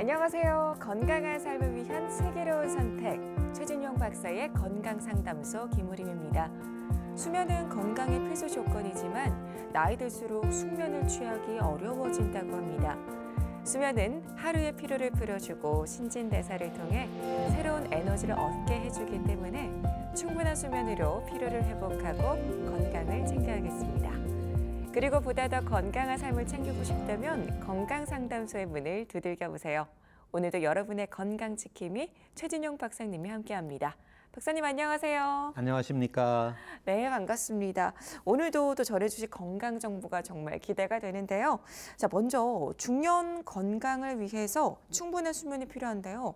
안녕하세요. 건강한 삶을 위한 슬기로운 선택. 최진용 박사의 건강상담소 김우림입니다. 수면은 건강의 필수 조건이지만 나이 들수록 숙면을 취하기 어려워진다고 합니다. 수면은 하루의 피로를 풀어주고 신진대사를 통해 새로운 에너지를 얻게 해주기 때문에 충분한 수면으로 피로를 회복하고 건강을 챙겨야겠습니다. 그리고 보다 더 건강한 삶을 챙기고 싶다면 건강상담소의 문을 두들겨 보세요. 오늘도 여러분의 건강지킴이 최진용 박사님이 함께합니다. 박사님 안녕하세요. 안녕하십니까. 네, 반갑습니다. 오늘도 또 전해주실 건강 정보가 정말 기대가 되는데요. 자, 먼저 중년 건강을 위해서 충분한 수면이 필요한데요.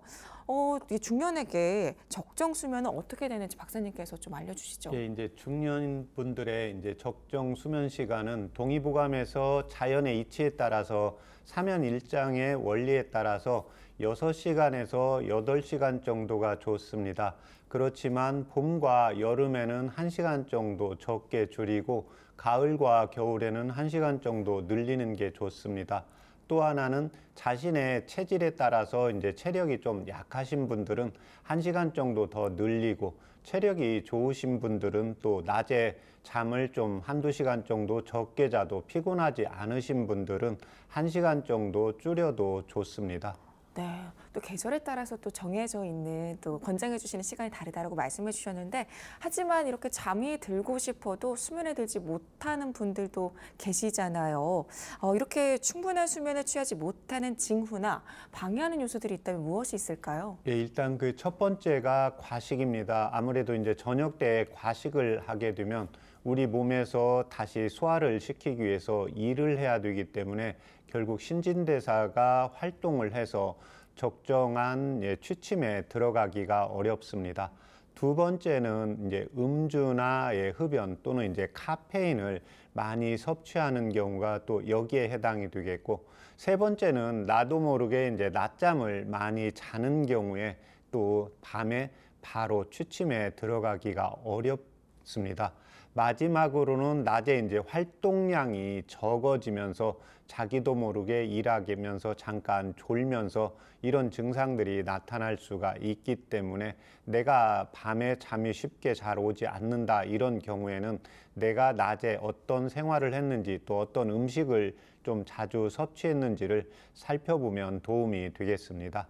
어, 중년에게 적정 수면은 어떻게 되는지 박사님께서 좀 알려주시죠. 예, 이제 중년 분들의 이제 적정 수면 시간은 동의보감에서 자연의 이치에 따라서 사면 일장의 원리에 따라서 여 시간에서 여 시간 정도가 좋습니다. 그렇지만 봄과 여름에는 한시간 정도 적게 줄이고 가을과 겨울에는 한시간 정도 늘리는 게 좋습니다. 또 하나는 자신의 체질에 따라서 이제 체력이 좀 약하신 분들은 한시간 정도 더 늘리고 체력이 좋으신 분들은 또 낮에 잠을 좀 한두 시간 정도 적게 자도 피곤하지 않으신 분들은 한시간 정도 줄여도 좋습니다. 네. 또 계절에 따라서 또 정해져 있는 또 권장해 주시는 시간이 다르다라고 말씀해 주셨는데 하지만 이렇게 잠이 들고 싶어도 수면에 들지 못하는 분들도 계시잖아요. 어, 이렇게 충분한 수면에 취하지 못하는 징후나 방해하는 요소들이 있다면 무엇이 있을까요? 예, 일단 그 첫 번째가 과식입니다. 아무래도 이제 저녁 때 과식을 하게 되면 우리 몸에서 다시 소화를 시키기 위해서 일을 해야 되기 때문에 결국 신진대사가 활동을 해서 적정한 예, 취침에 들어가기가 어렵습니다. 두 번째는 이제 음주나 예, 흡연 또는 이제 카페인을 많이 섭취하는 경우가 또 여기에 해당이 되겠고 세 번째는 나도 모르게 이제 낮잠을 많이 자는 경우에 또 밤에 바로 취침에 들어가기가 어렵습니다. 마지막으로는 낮에 이제 활동량이 적어지면서 자기도 모르게 일하면서 잠깐 졸면서 이런 증상들이 나타날 수가 있기 때문에 내가 밤에 잠이 쉽게 잘 오지 않는다 이런 경우에는 내가 낮에 어떤 생활을 했는지 또 어떤 음식을 좀 자주 섭취했는지를 살펴보면 도움이 되겠습니다.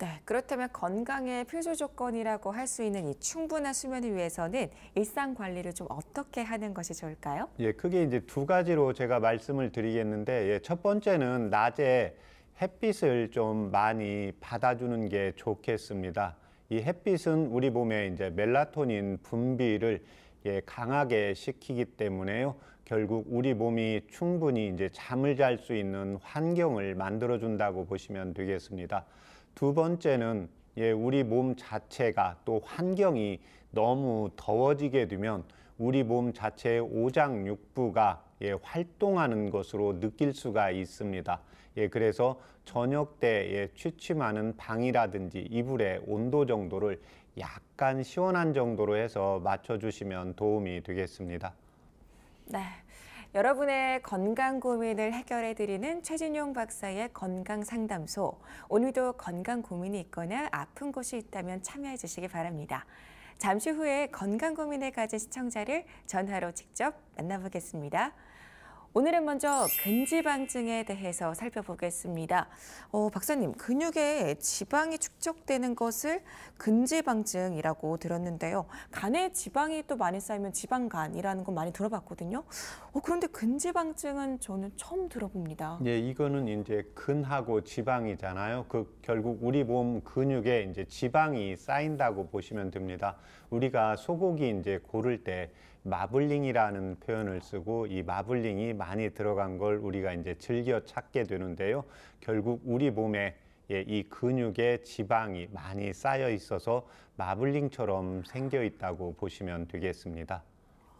네, 그렇다면 건강의 필수 조건이라고 할 수 있는 이 충분한 수면을 위해서는 일상 관리를 좀 어떻게 하는 것이 좋을까요? 예, 크게 이제 두 가지로 제가 말씀을 드리겠는데, 예, 첫 번째는 낮에 햇빛을 좀 많이 받아주는 게 좋겠습니다. 이 햇빛은 우리 몸에 이제 멜라토닌 분비를 예, 강하게 시키기 때문에요. 결국 우리 몸이 충분히 이제 잠을 잘 수 있는 환경을 만들어 준다고 보시면 되겠습니다. 두 번째는 예, 우리 몸 자체가 또 환경이 너무 더워지게 되면 우리 몸 자체의 오장육부가 예, 활동하는 것으로 느낄 수가 있습니다. 예, 그래서 저녁 때 예, 취침하는 방이라든지 이불의 온도 정도를 약간 시원한 정도로 해서 맞춰주시면 도움이 되겠습니다. 네. 여러분의 건강 고민을 해결해 드리는 최진용 박사의 건강 상담소. 오늘도 건강 고민이 있거나 아픈 곳이 있다면 참여해 주시기 바랍니다. 잠시 후에 건강 고민을 가진 시청자를 전화로 직접 만나보겠습니다. 오늘은 먼저 근지방증에 대해서 살펴보겠습니다. 어, 박사님, 근육에 지방이 축적되는 것을 근지방증이라고 들었는데요. 간에 지방이 또 많이 쌓이면 지방간이라는 건 많이 들어봤거든요. 어, 그런데 근지방증은 저는 처음 들어봅니다. 예, 이거는 이제 근하고 지방이잖아요. 그 결국 우리 몸 근육에 이제 지방이 쌓인다고 보시면 됩니다. 우리가 소고기 이제 고를 때 마블링이라는 표현을 쓰고 이 마블링이 많이 들어간 걸 우리가 이제 즐겨 찾게 되는데요. 결국 우리 몸에 예, 이 근육에 지방이 많이 쌓여 있어서 마블링처럼 생겨 있다고 보시면 되겠습니다.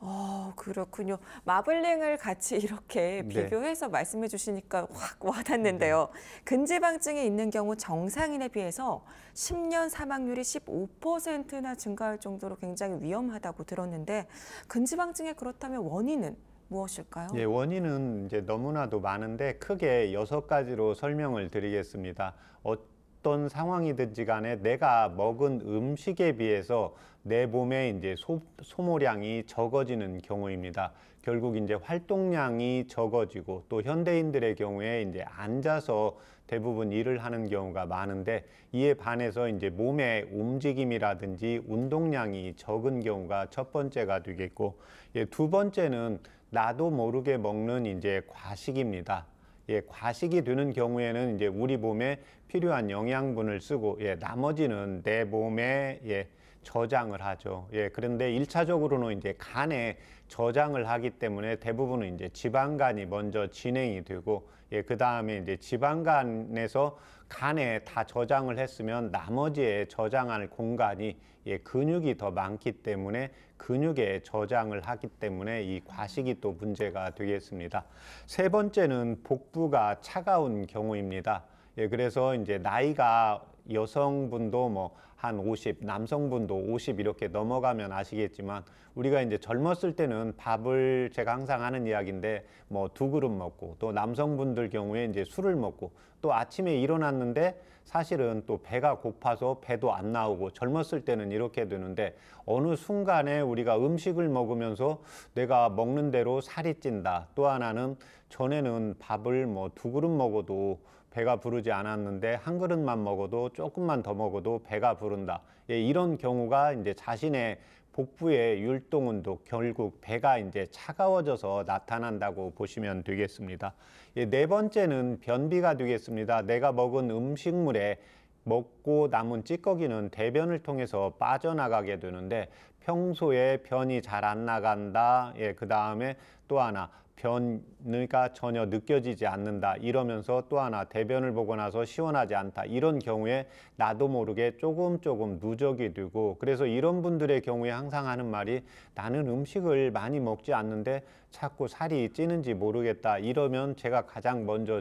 어, 그렇군요. 마블링을 같이 이렇게 네. 비교해서 말씀해 주시니까 확 와닿는데요. 네. 근지방증이 있는 경우 정상인에 비해서 10년 사망률이 15%나 증가할 정도로 굉장히 위험하다고 들었는데 근지방증에 그렇다면 원인은 무엇일까요? 예, 원인은 이제 너무나도 많은데 크게 여섯 가지로 설명을 드리겠습니다. 어떤 상황이든지 간에 내가 먹은 음식에 비해서 내몸에 이제 소, 소모량이 적어지는 경우입니다. 결국 이제 활동량이 적어지고 또 현대인들의 경우에 이제 앉아서 대부분 일을 하는 경우가 많은데 이에 반해서 이제 몸의 움직임이라든지 운동량이 적은 경우가 첫 번째가 되겠고 예, 두 번째는 나도 모르게 먹는 이제 과식입니다. 예, 과식이 되는 경우에는 이제 우리 몸에 필요한 영양분을 쓰고 예, 나머지는 내 몸에 예, 저장을 하죠. 예, 그런데 1차적으로는 이제 간에 저장을 하기 때문에 대부분은 이제 지방간이 먼저 진행이 되고 예, 그다음에 이제 지방간에서 간에 다 저장을 했으면 나머지에 저장할 공간이 예, 근육이 더 많기 때문에 근육에 저장을 하기 때문에 이 과식이 또 문제가 되겠습니다. 세 번째는 복부가 차가운 경우입니다. 예, 그래서 이제 나이가 여성분도 뭐한 50, 남성분도 50 이렇게 넘어가면 아시겠지만 우리가 이제 젊었을 때는 밥을 제가 항상 하는 이야기인데 뭐 두 그릇 먹고 또 남성분들 경우에 이제 술을 먹고 또 아침에 일어났는데 사실은 또 배가 고파서 배도 안 나오고 젊었을 때는 이렇게 되는데 어느 순간에 우리가 음식을 먹으면서 내가 먹는 대로 살이 찐다. 또 하나는 전에는 밥을 뭐 두 그릇 먹어도 배가 부르지 않았는데 한 그릇만 먹어도 조금만 더 먹어도 배가 부른다. 예, 이런 경우가 이제 자신의 복부의 율동운도 결국 배가 이제 차가워져서 나타난다고 보시면 되겠습니다. 예, 네 번째는 변비가 되겠습니다. 내가 먹은 음식물에 먹고 남은 찌꺼기는 대변을 통해서 빠져나가게 되는데 평소에 변이 잘 안 나간다. 예, 그 다음에 또 하나 변이가 전혀 느껴지지 않는다 이러면서 또 하나 대변을 보고 나서 시원하지 않다 이런 경우에 나도 모르게 조금 조금 누적이 되고 그래서 이런 분들의 경우에 항상 하는 말이 나는 음식을 많이 먹지 않는데 자꾸 살이 찌는지 모르겠다 이러면 제가 가장 먼저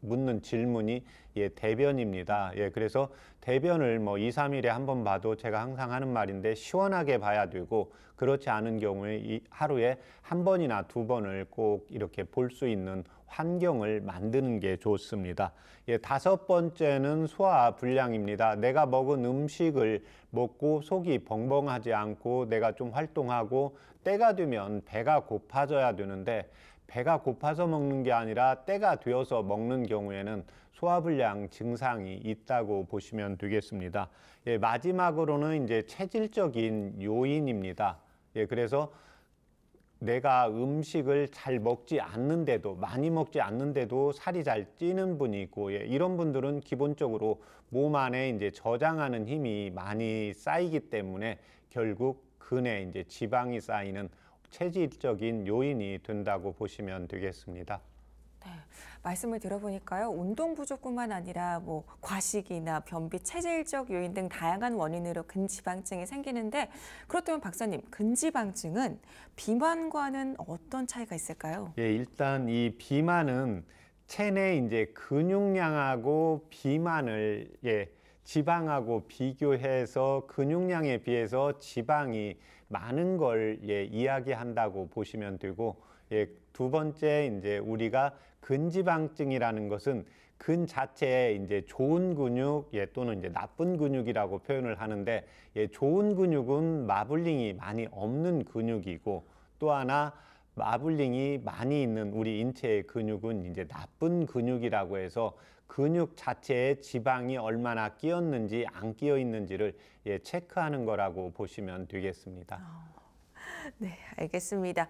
묻는 질문이 예, 대변입니다. 예, 그래서 대변을 뭐 2, 3일에 한번 봐도 제가 항상 하는 말인데 시원하게 봐야 되고 그렇지 않은 경우에 이 하루에 한 번이나 두 번을 꼭 이렇게 볼 수 있는 환경을 만드는 게 좋습니다. 예, 다섯 번째는 소화 불량입니다. 내가 먹은 음식을 먹고 속이 벙벙하지 않고 내가 좀 활동하고 때가 되면 배가 고파져야 되는데 배가 고파서 먹는 게 아니라 때가 되어서 먹는 경우에는 소화불량 증상이 있다고 보시면 되겠습니다. 예, 마지막으로는 이제 체질적인 요인입니다. 예, 그래서 내가 음식을 잘 먹지 않는데도 많이 먹지 않는데도 살이 잘 찌는 분이 있고 예, 이런 분들은 기본적으로 몸 안에 이제 저장하는 힘이 많이 쌓이기 때문에 결국 근에 이제 지방이 쌓이는 체질적인 요인이 된다고 보시면 되겠습니다. 네, 말씀을 들어보니까요. 운동 부족뿐만 아니라 뭐 과식이나 변비, 체질적 요인 등 다양한 원인으로 근지방증이 생기는데 그렇다면 박사님, 근지방증은 비만과는 어떤 차이가 있을까요? 예, 일단 이 비만은 체내 이제 근육량하고 비만을 예, 지방하고 비교해서 근육량에 비해서 지방이 많은 걸 예, 이야기한다고 보시면 되고 예, 두 번째 이제 우리가 근지방증이라는 것은 근 자체에 이제 좋은 근육 예, 또는 이제 나쁜 근육이라고 표현을 하는데 예, 좋은 근육은 마블링이 많이 없는 근육이고 또 하나 마블링이 많이 있는 우리 인체의 근육은 이제 나쁜 근육이라고 해서 근육 자체에 지방이 얼마나 끼었는지 안 끼어 있는지를 예, 체크하는 거라고 보시면 되겠습니다. 어. 네, 알겠습니다.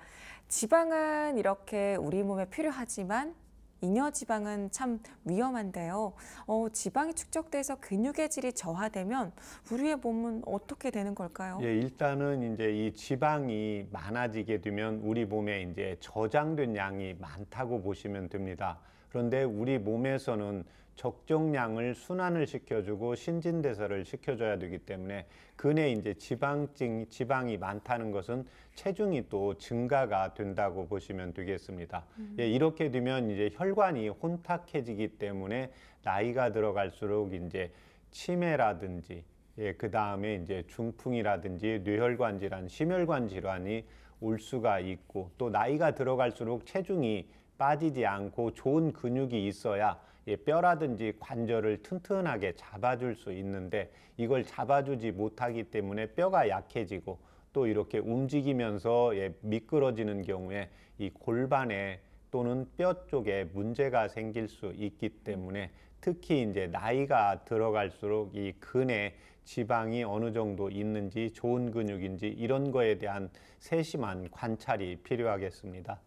지방은 이렇게 우리 몸에 필요하지만 잉여 지방은 참 위험한데요. 어, 지방이 축적돼서 근육의 질이 저하되면 우리의 몸은 어떻게 되는 걸까요? 예, 일단은 이제 이 지방이 많아지게 되면 우리 몸에 이제 저장된 양이 많다고 보시면 됩니다. 그런데 우리 몸에서는 적정량을 순환을 시켜주고 신진대사를 시켜줘야 되기 때문에 근에 이제 지방증, 지방이 많다는 것은 체중이 또 증가가 된다고 보시면 되겠습니다. 음. 예, 이렇게 되면 이제 혈관이 혼탁해지기 때문에 나이가 들어갈수록 이제 치매라든지 예, 그 다음에 이제 중풍이라든지 뇌혈관 질환, 심혈관 질환이 올 수가 있고 또 나이가 들어갈수록 체중이 빠지지 않고 좋은 근육이 있어야 예, 뼈라든지 관절을 튼튼하게 잡아줄 수 있는데 이걸 잡아주지 못하기 때문에 뼈가 약해지고 또 이렇게 움직이면서 예, 미끄러지는 경우에 이 골반에 또는 뼈 쪽에 문제가 생길 수 있기 때문에 특히 이제 나이가 들어갈수록 이 근에 지방이 어느 정도 있는지 좋은 근육인지 이런 거에 대한 세심한 관찰이 필요하겠습니다.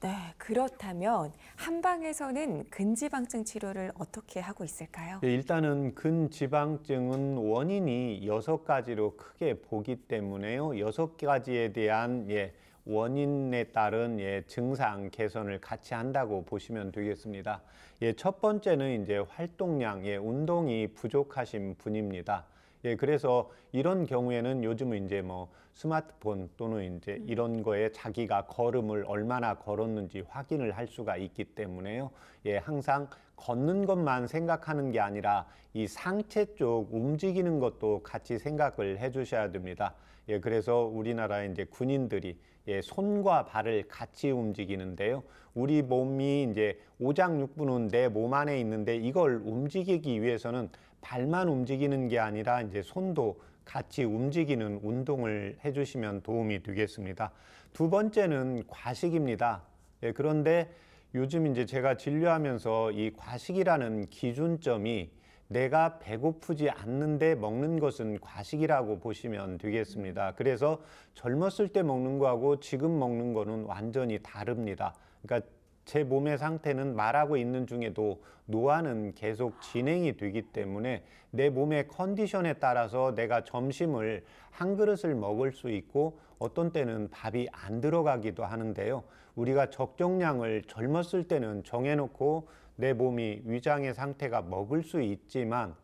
네, 그렇다면 한방에서는 근지방증 치료를 어떻게 하고 있을까요? 네, 일단은 근지방증은 원인이 여섯 가지로 크게 보기 때문에요. 여섯 가지에 대한 예, 원인에 따른 예, 증상 개선을 같이 한다고 보시면 되겠습니다. 예, 첫 번째는 이제 활동량, 예, 운동이 부족하신 분입니다. 예, 그래서 이런 경우에는 요즘은 이제 뭐 스마트폰 또는 이제 음. 이런 거에 자기가 걸음을 얼마나 걸었는지 확인을 할 수가 있기 때문에요. 예, 항상 걷는 것만 생각하는 게 아니라 이 상체 쪽 움직이는 것도 같이 생각을 해 주셔야 됩니다. 예, 그래서 우리나라 이제 군인들이 예, 손과 발을 같이 움직이는데요. 우리 몸이 이제 오장육부는 내 몸 안에 있는데 이걸 움직이기 위해서는 발만 움직이는 게 아니라 이제 손도 같이 움직이는 운동을 해주시면 도움이 되겠습니다. 두 번째는 과식입니다. 예, 그런데 요즘 이제 제가 진료하면서 이 과식이라는 기준점이 내가 배고프지 않는데 먹는 것은 과식이라고 보시면 되겠습니다. 그래서 젊었을 때 먹는 거하고 지금 먹는 거는 완전히 다릅니다. 그러니까 제 몸의 상태는 말하고 있는 중에도 노화는 계속 진행이 되기 때문에 내 몸의 컨디션에 따라서 내가 점심을 한 그릇을 먹을 수 있고 어떤 때는 밥이 안 들어가기도 하는데요. 우리가 적정량을 젊었을 때는 정해놓고 내 몸이 위장의 상태가 먹을 수 있지만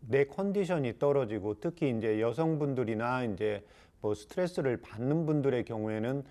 내 컨디션이 떨어지고 특히 이제 여성분들이나 이제 뭐 스트레스를 받는 분들의 경우에는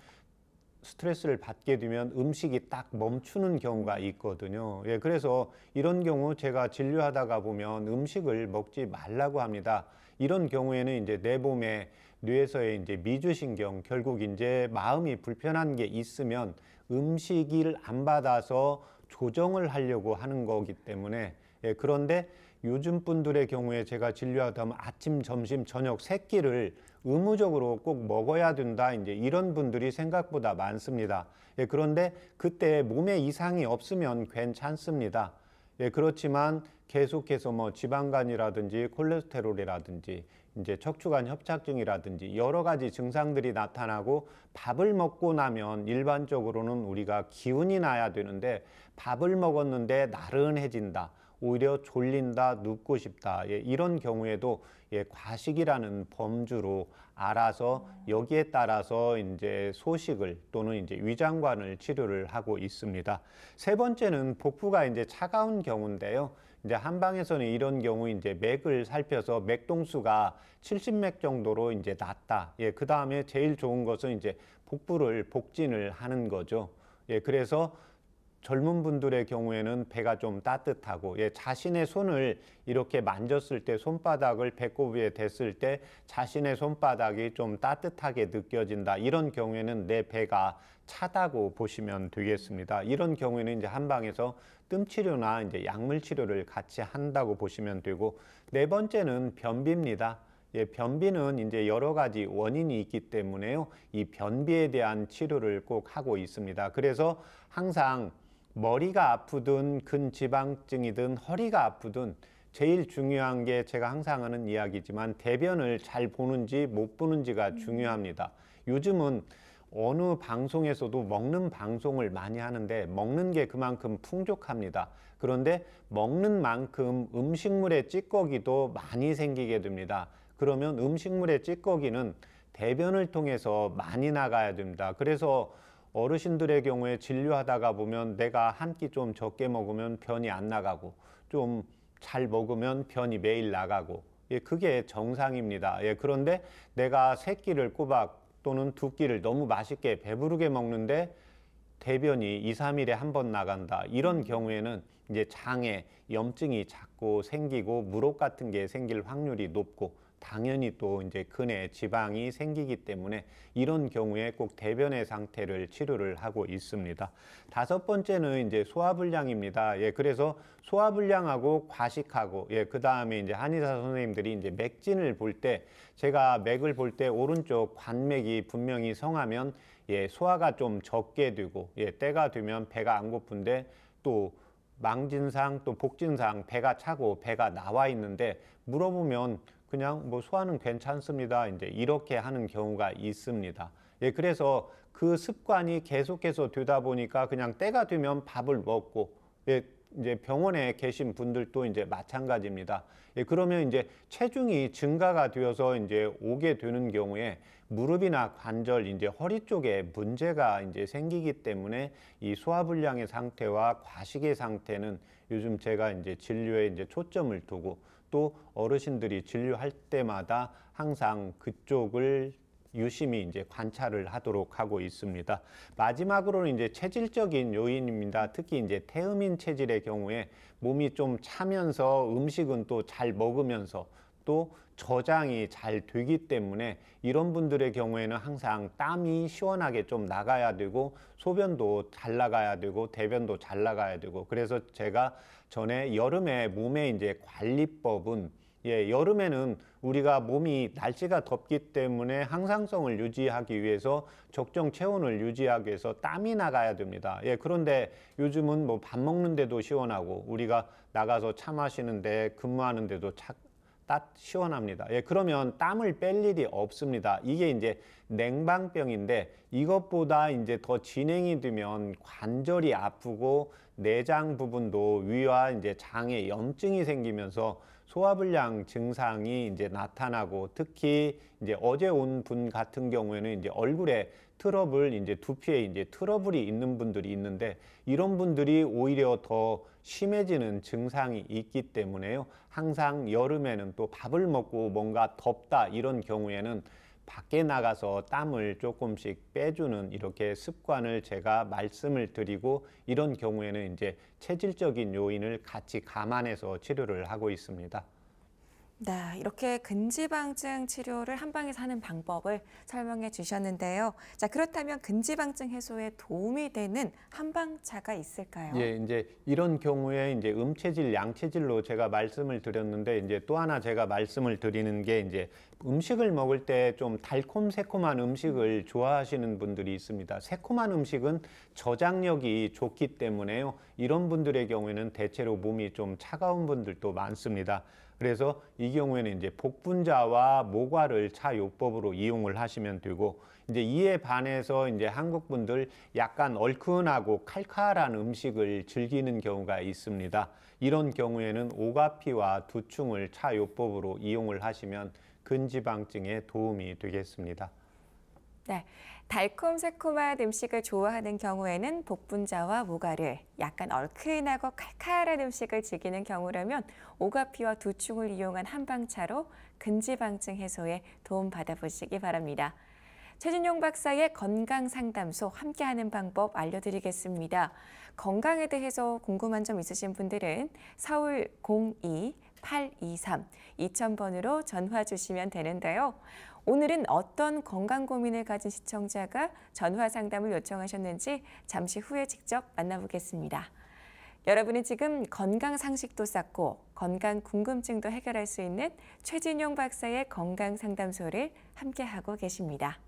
스트레스를 받게 되면 음식이 딱 멈추는 경우가 있거든요. 예, 그래서 이런 경우 제가 진료하다가 보면 음식을 먹지 말라고 합니다. 이런 경우에는 이제 내 몸에 뇌에서의 이제 미주신경 결국 이제 마음이 불편한 게 있으면 음식을 안 받아서 조정을 하려고 하는 거기 때문에 예, 그런데 요즘 분들의 경우에 제가 진료하다 보면 아침, 점심, 저녁 세 끼를 의무적으로 꼭 먹어야 된다. 이제 이런 분들이 생각보다 많습니다. 예, 그런데 그때 몸에 이상이 없으면 괜찮습니다. 예, 그렇지만 계속해서 뭐 지방간이라든지 콜레스테롤이라든지 이제 척추관 협착증이라든지 여러 가지 증상들이 나타나고 밥을 먹고 나면 일반적으로는 우리가 기운이 나야 되는데 밥을 먹었는데 나른해진다. 오히려 졸린다, 눕고 싶다. 예, 이런 경우에도 예, 과식이라는 범주로 알아서 여기에 따라서 이제 소식을 또는 이제 위장관을 치료를 하고 있습니다. 세 번째는 복부가 이제 차가운 경우인데요. 이제 한방에서는 이런 경우 이제 맥을 살펴서 맥동수가 70맥 정도로 이제 낮다. 예, 그 다음에 제일 좋은 것은 이제 복부를 복진을 하는 거죠. 예, 그래서 젊은 분들의 경우에는 배가 좀 따뜻하고 예, 자신의 손을 이렇게 만졌을 때 손바닥을 배꼽 위에 댔을 때 자신의 손바닥이 좀 따뜻하게 느껴진다 이런 경우에는 내 배가 차다고 보시면 되겠습니다. 이런 경우에는 이제 한방에서 뜸치료나 이제 약물치료를 같이 한다고 보시면 되고 네 번째는 변비입니다. 예, 변비는 이제 여러 가지 원인이 있기 때문에요. 이 변비에 대한 치료를 꼭 하고 있습니다. 그래서 항상 머리가 아프든 근지방증이든 허리가 아프든 제일 중요한 게 제가 항상 하는 이야기지만 대변을 잘 보는지 못 보는지가 음. 중요합니다. 요즘은 어느 방송에서도 먹는 방송을 많이 하는데 먹는 게 그만큼 풍족합니다. 그런데 먹는 만큼 음식물의 찌꺼기도 많이 생기게 됩니다. 그러면 음식물의 찌꺼기는 대변을 통해서 많이 나가야 됩니다. 그래서 어르신들의 경우에 진료하다가 보면 내가 한 끼 좀 적게 먹으면 변이 안 나가고 좀 잘 먹으면 변이 매일 나가고 예, 그게 정상입니다. 예, 그런데 내가 세 끼를 꼬박 또는 두 끼를 너무 맛있게 배부르게 먹는데 대변이 2, 3일에한 번 나간다. 이런 경우에는 이제 장에 염증이 자꾸 생기고 무릎 같은 게 생길 확률이 높고 당연히 또 이제 근에 지방이 생기기 때문에 이런 경우에 꼭 대변의 상태를 치료를 하고 있습니다. 다섯 번째는 이제 소화불량입니다. 예, 그래서 소화불량하고 과식하고 예, 그 다음에 이제 한의사 선생님들이 이제 맥진을 볼 때 제가 맥을 볼 때 오른쪽 관맥이 분명히 성하면 예, 소화가 좀 적게 되고 예, 때가 되면 배가 안 고픈데 또 망진상 또 복진상 배가 차고 배가 나와 있는데 물어보면 그냥 뭐 소화는 괜찮습니다. 이제 이렇게 하는 경우가 있습니다. 예, 그래서 그 습관이 계속해서 되다 보니까 그냥 때가 되면 밥을 먹고 예, 이제 병원에 계신 분들도 이제 마찬가지입니다. 예, 그러면 이제 체중이 증가가 되어서 이제 오게 되는 경우에 무릎이나 관절, 이제 허리 쪽에 문제가 이제 생기기 때문에 이 소화불량의 상태와 과식의 상태는 요즘 제가 이제 진료에 이제 초점을 두고 또 어르신들이 진료할 때마다 항상 그쪽을 유심히 이제 관찰을 하도록 하고 있습니다. 마지막으로는 이제 체질적인 요인입니다. 특히 이제 태음인 체질의 경우에 몸이 좀 차면서 음식은 또 잘 먹으면서 또 저장이 잘 되기 때문에 이런 분들의 경우에는 항상 땀이 시원하게 좀 나가야 되고 소변도 잘 나가야 되고 대변도 잘 나가야 되고 그래서 제가 전에 여름에 몸에 이제 관리법은 예, 여름에는 우리가 몸이 날씨가 덥기 때문에 항상성을 유지하기 위해서 적정 체온을 유지하기 위해서 땀이 나가야 됩니다. 예, 그런데 요즘은 뭐 밥 먹는데도 시원하고 우리가 나가서 차 마시는데 근무하는데도 차, 딱 시원합니다. 예, 그러면 땀을 뺄 일이 없습니다. 이게 이제 냉방병인데 이것보다 이제 더 진행이 되면 관절이 아프고 내장 부분도 위와 이제 장에 염증이 생기면서 소화불량 증상이 이제 나타나고 특히 이제 어제 온 분 같은 경우에는 이제 얼굴에 트러블, 이제 두피에 이제 트러블이 있는 분들이 있는데 이런 분들이 오히려 더 심해지는 증상이 있기 때문에요. 항상 여름에는 또 밥을 먹고 뭔가 덥다 이런 경우에는 밖에 나가서 땀을 조금씩 빼주는 이렇게 습관을 제가 말씀을 드리고 이런 경우에는 이제 체질적인 요인을 같이 감안해서 치료를 하고 있습니다. 네, 이렇게 근지방증 치료를 한방에서 하는 방법을 설명해 주셨는데요. 자, 그렇다면 근지방증 해소에 도움이 되는 한방차가 있을까요? 예, 이제 이런 경우에 이제 음체질, 양체질로 제가 말씀을 드렸는데 이제 또 하나 제가 말씀을 드리는 게 이제 음식을 먹을 때 좀 달콤 새콤한 음식을 좋아하시는 분들이 있습니다. 새콤한 음식은 저장력이 좋기 때문에요. 이런 분들의 경우에는 대체로 몸이 좀 차가운 분들도 많습니다. 그래서 이 경우에는 이제 복분자와 모과를 차요법으로 이용을 하시면 되고 이제 이에 반해서 이제 한국 분들 약간 얼큰하고 칼칼한 음식을 즐기는 경우가 있습니다. 이런 경우에는 오가피와 두충을 차요법으로 이용을 하시면 근지방증에 도움이 되겠습니다. 네. 달콤새콤한 음식을 좋아하는 경우에는 복분자와 모가를, 약간 얼큰하고 칼칼한 음식을 즐기는 경우라면 오가피와 두충을 이용한 한방차로 근지방증 해소에 도움 받아보시기 바랍니다. 최진용 박사의 건강 상담소 함께하는 방법 알려드리겠습니다. 건강에 대해서 궁금한 점 있으신 분들은 서울 02 823 2000번으로 전화 주시면 되는데요. 오늘은 어떤 건강 고민을 가진 시청자가 전화 상담을 요청하셨는지 잠시 후에 직접 만나보겠습니다. 여러분은 지금 건강 상식도 쌓고 건강 궁금증도 해결할 수 있는 최진용 박사의 건강 상담소를 함께하고 계십니다.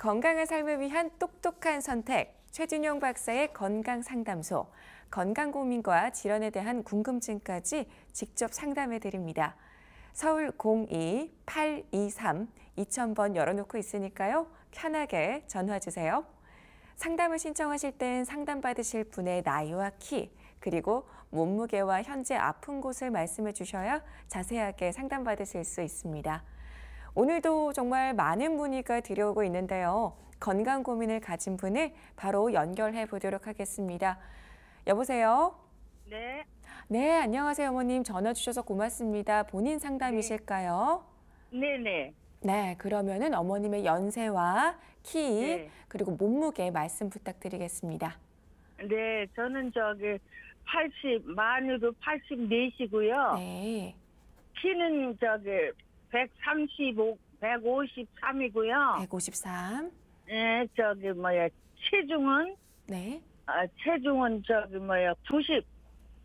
건강한 삶을 위한 똑똑한 선택, 최준용 박사의 건강 상담소, 건강 고민과 질환에 대한 궁금증까지 직접 상담해 드립니다. 서울 02-823-2000번 열어놓고 있으니까요. 편하게 전화 주세요. 상담을 신청하실 땐 상담받으실 분의 나이와 키, 그리고 몸무게와 현재 아픈 곳을 말씀해 주셔야 자세하게 상담받으실 수 있습니다. 오늘도 정말 많은 문의가 들어오고 있는데요. 건강 고민을 가진 분을 바로 연결해 보도록 하겠습니다. 여보세요? 네. 네, 안녕하세요, 어머님. 전화 주셔서 고맙습니다. 본인 상담이실까요? 네, 네. 네, 그러면은 어머님의 연세와 키 네. 그리고 몸무게 말씀 부탁드리겠습니다. 네, 저는 저기 80 만으로 84시고요. 네. 키는 저기 135, 153이고요. 153. 네, 저기 뭐야 체중은 네. 아, 체중은 저기 뭐야 90.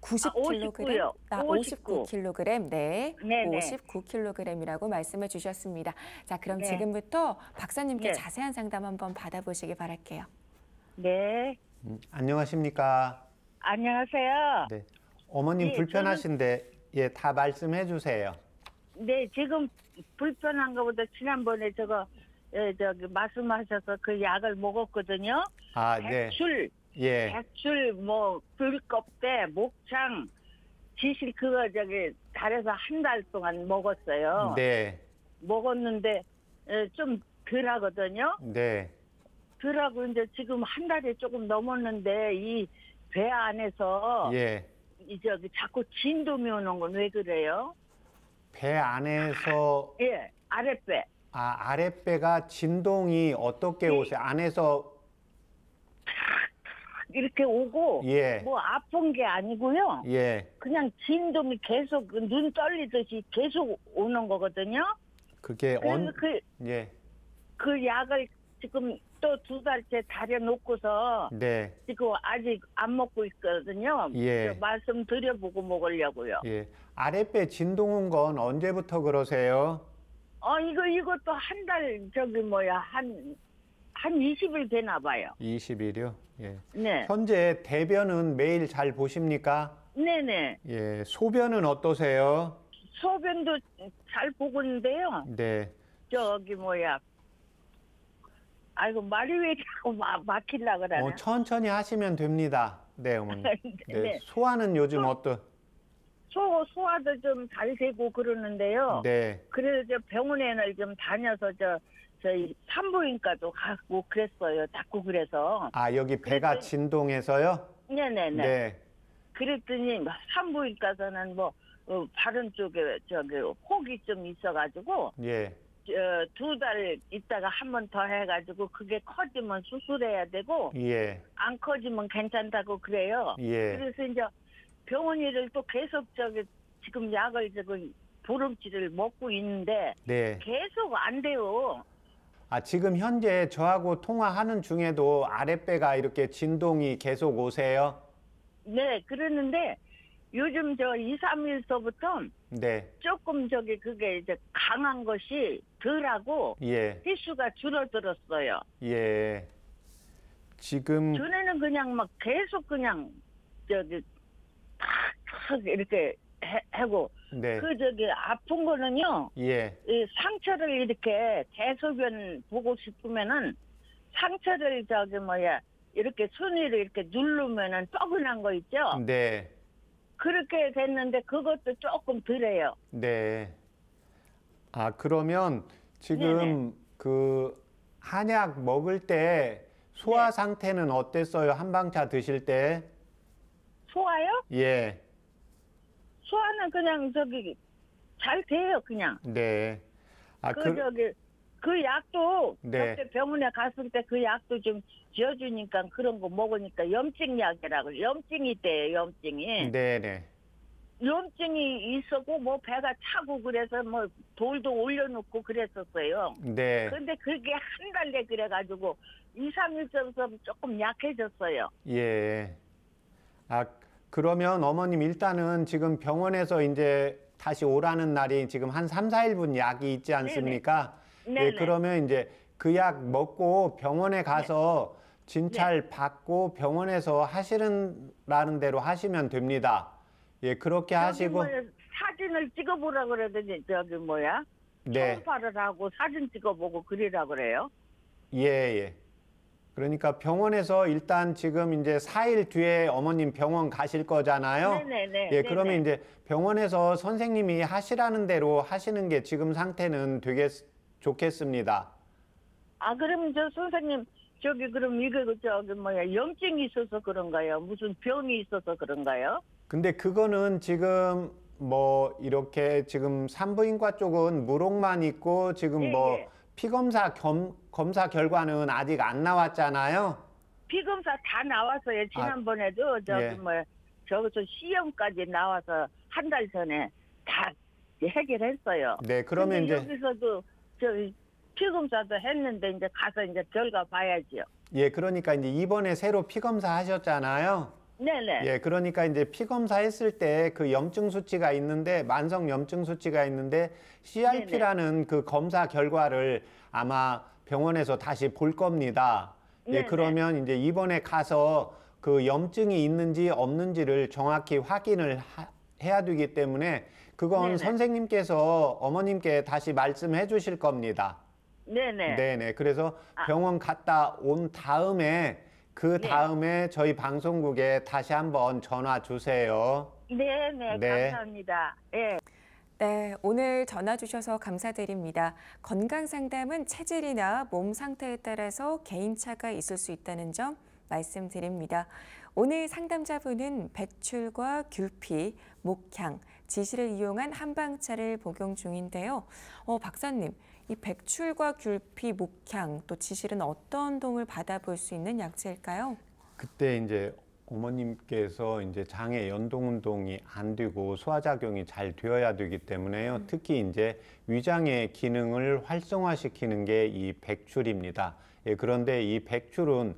90kg, 아, 59kg, 아, 네, 네네. 59kg이라고 말씀해 주셨습니다. 자, 그럼 네. 지금부터 박사님께 네. 자세한 상담 한번 받아보시기 바랄게요. 네. 음, 안녕하십니까? 안녕하세요. 네. 어머님 네, 불편하신데 저는... 예, 다 말씀해 주세요. 네, 지금 불편한 것보다 지난번에 저거 예, 저기 말씀하셔서 그 약을 먹었거든요. 아, 배출, 네. 예. 배출, 뭐불껍데 목창, 지실 그거 저기 달에서 한 달 동안 먹었어요. 네. 먹었는데 예, 좀 덜하거든요. 네. 덜하고 이제 지금 한 달이 조금 넘었는데 이 배 안에서 예. 이 저기 자꾸 진동이 오는 건 왜 그래요? 배 안에서 예, 아랫배. 아 아랫배가 진동이 어떻게 오세요? 안에서 이렇게 오고 예. 뭐 아픈 게 아니고요. 예 그냥 진동이 계속 눈 떨리듯이 계속 오는 거거든요. 그게 그래 그, 예. 그 약을 지금 또 두 달째 다려놓고서 네. 지금 아직 안 먹고 있거든요. 예. 말씀 드려보고 먹으려고요. 예. 아랫배 진동은건 언제부터 그러세요? 어 이거 이것도 한달 저기 뭐야 한한 20일 되나 봐요. 20일이요? 예. 네. 현재 대변은 매일 잘 보십니까? 네네. 예. 소변은 어떠세요? 소변도 잘 보고 있는데요. 네. 저기 뭐야 아이고 말이 왜 자꾸 마, 막힐라 그러네. 어, 천천히 하시면 됩니다. 네, 어머니. 네. 네. 소화는 요즘 어떤? 소 소화도 좀 잘 되고 그러는데요. 네. 그래서 저 병원에는 좀 다녀서 저 저희 산부인과도 가고 그랬어요. 자꾸 그래서. 아 여기 배가 그랬더니, 진동해서요? 네네네. 네. 그랬더니 뭐 산부인과서는 뭐 어, 바른 쪽에 저기 혹이 좀 있어가지고. 예. 어, 두달 있다가 한 번 더 해가지고 그게 커지면 수술해야 되고 예. 안 커지면 괜찮다고 그래요. 예. 그래서 이제 병원 이를또 계속 저기 지금 약을 지금 보름치를 먹고 있는데 네. 계속 안 돼요. 아 지금 현재 저하고 통화하는 중에도 아랫배가 이렇게 진동이 계속 오세요? 네, 그러는데 요즘 저 2, 3일서부터 네. 조금 저기 그게 이제 강한 것이 덜하고 예. 횟수가 줄어들었어요. 예. 지금 전에는 그냥 막 계속 그냥 저기 탁탁 이렇게 해, 하고 네. 그 저기 아픈 거는요. 예. 이 상처를 이렇게 대소변 보고 싶으면은 상처를 저기 뭐야 이렇게 순위를 이렇게 누르면은 뻐근한 거 있죠. 네. 그렇게 됐는데 그것도 조금 덜해요. 네. 아 그러면 지금 네네. 그 한약 먹을 때 소화 네. 상태는 어땠어요? 한방차 드실 때? 소화요? 예. 소화는 그냥 저기 잘 돼요, 그냥. 네. 아, 그, 그 저기 그 약도 네. 병원에 갔을 때 그 약도 좀 지어주니까 그런 거 먹으니까 염증 약이라고 염증이 돼요 염증이 네네. 네. 염증이 있었고 뭐 배가 차고 그래서 뭐 돌도 올려놓고 그랬었어요. 네. 근데 그게 한 달에 그래가지고 2, 3일 전부 조금 약해졌어요. 예. 아 그러면 어머님 일단은 지금 병원에서 이제 다시 오라는 날이 지금 한 3, 4일분 약이 있지 않습니까? 예, 네네. 예, 그러면 이제 그 약 먹고 병원에 가서 네. 진찰 네. 받고 병원에서 하시는라는 대로 하시면 됩니다. 예, 그렇게 하시고 사진을 찍어보라 그러더니 저기 뭐야? 네. 초음파를 하고 사진 찍어보고 그리라 그래요. 예, 예. 그러니까 병원에서 일단 지금 이제 4일 뒤에 어머님 병원 가실 거잖아요. 네네네. 네, 예, 그러면 이제 병원에서 선생님이 하시라는 대로 하시는 게 지금 상태는 되겠 좋겠습니다. 아 그럼 저 선생님 저기 그럼 이거 저기 뭐야 염증이 있어서 그런가요? 무슨 병이 있어서 그런가요? 근데 그거는 지금 뭐 이렇게 지금 산부인과 쪽은 무록만 있고 지금 예, 뭐 예. 피검사 겸, 검사 결과는 아직 안 나왔잖아요. 피검사 다 나왔어요. 아, 지난번에도 저기 예. 뭐 저기서 시험까지 나와서 한 달 전에 다 해결했어요. 네, 그러면 이제 여기서도 저 피검사도 했는데 이제 가서 이제 결과 봐야지요. 예, 그러니까 이제 이번에 새로 피검사 하셨잖아요. 네네. 예, 그러니까 이제 피검사 했을 때 그 염증 수치가 있는데 만성 염증 수치가 있는데 CRP라는 그 검사 결과를 아마 병원에서 다시 볼 겁니다. 예, 네네. 그러면 이제 이번에 가서 그 염증이 있는지 없는지를 정확히 확인을 하- 해야 되기 때문에 그건 네네. 선생님께서 어머님께 다시 말씀해 주실 겁니다. 네네. 네네. 그래서 아. 병원 갔다 온 다음에 그 네. 다음에 저희 방송국에 다시 한번 전화 주세요. 네네. 네. 감사합니다. 네. 네, 오늘 전화 주셔서 감사드립니다. 건강 상담은 체질이나 몸 상태에 따라서 개인차가 있을 수 있다는 점 말씀드립니다. 오늘 상담자분은 배출과 귤피, 목향, 지시를 이용한 한방차를 복용 중인데요. 어, 박사님, 이 백출과 귤피, 목향, 또 지실은 어떤 도움을 받아볼 수 있는 약재일까요? 그때 이제 어머님께서 이제 장의 연동 운동이 안 되고 소화 작용이 잘 되어야 되기 때문에요. 음. 특히 이제 위장의 기능을 활성화시키는 게 이 백출입니다. 예, 그런데 이 백출은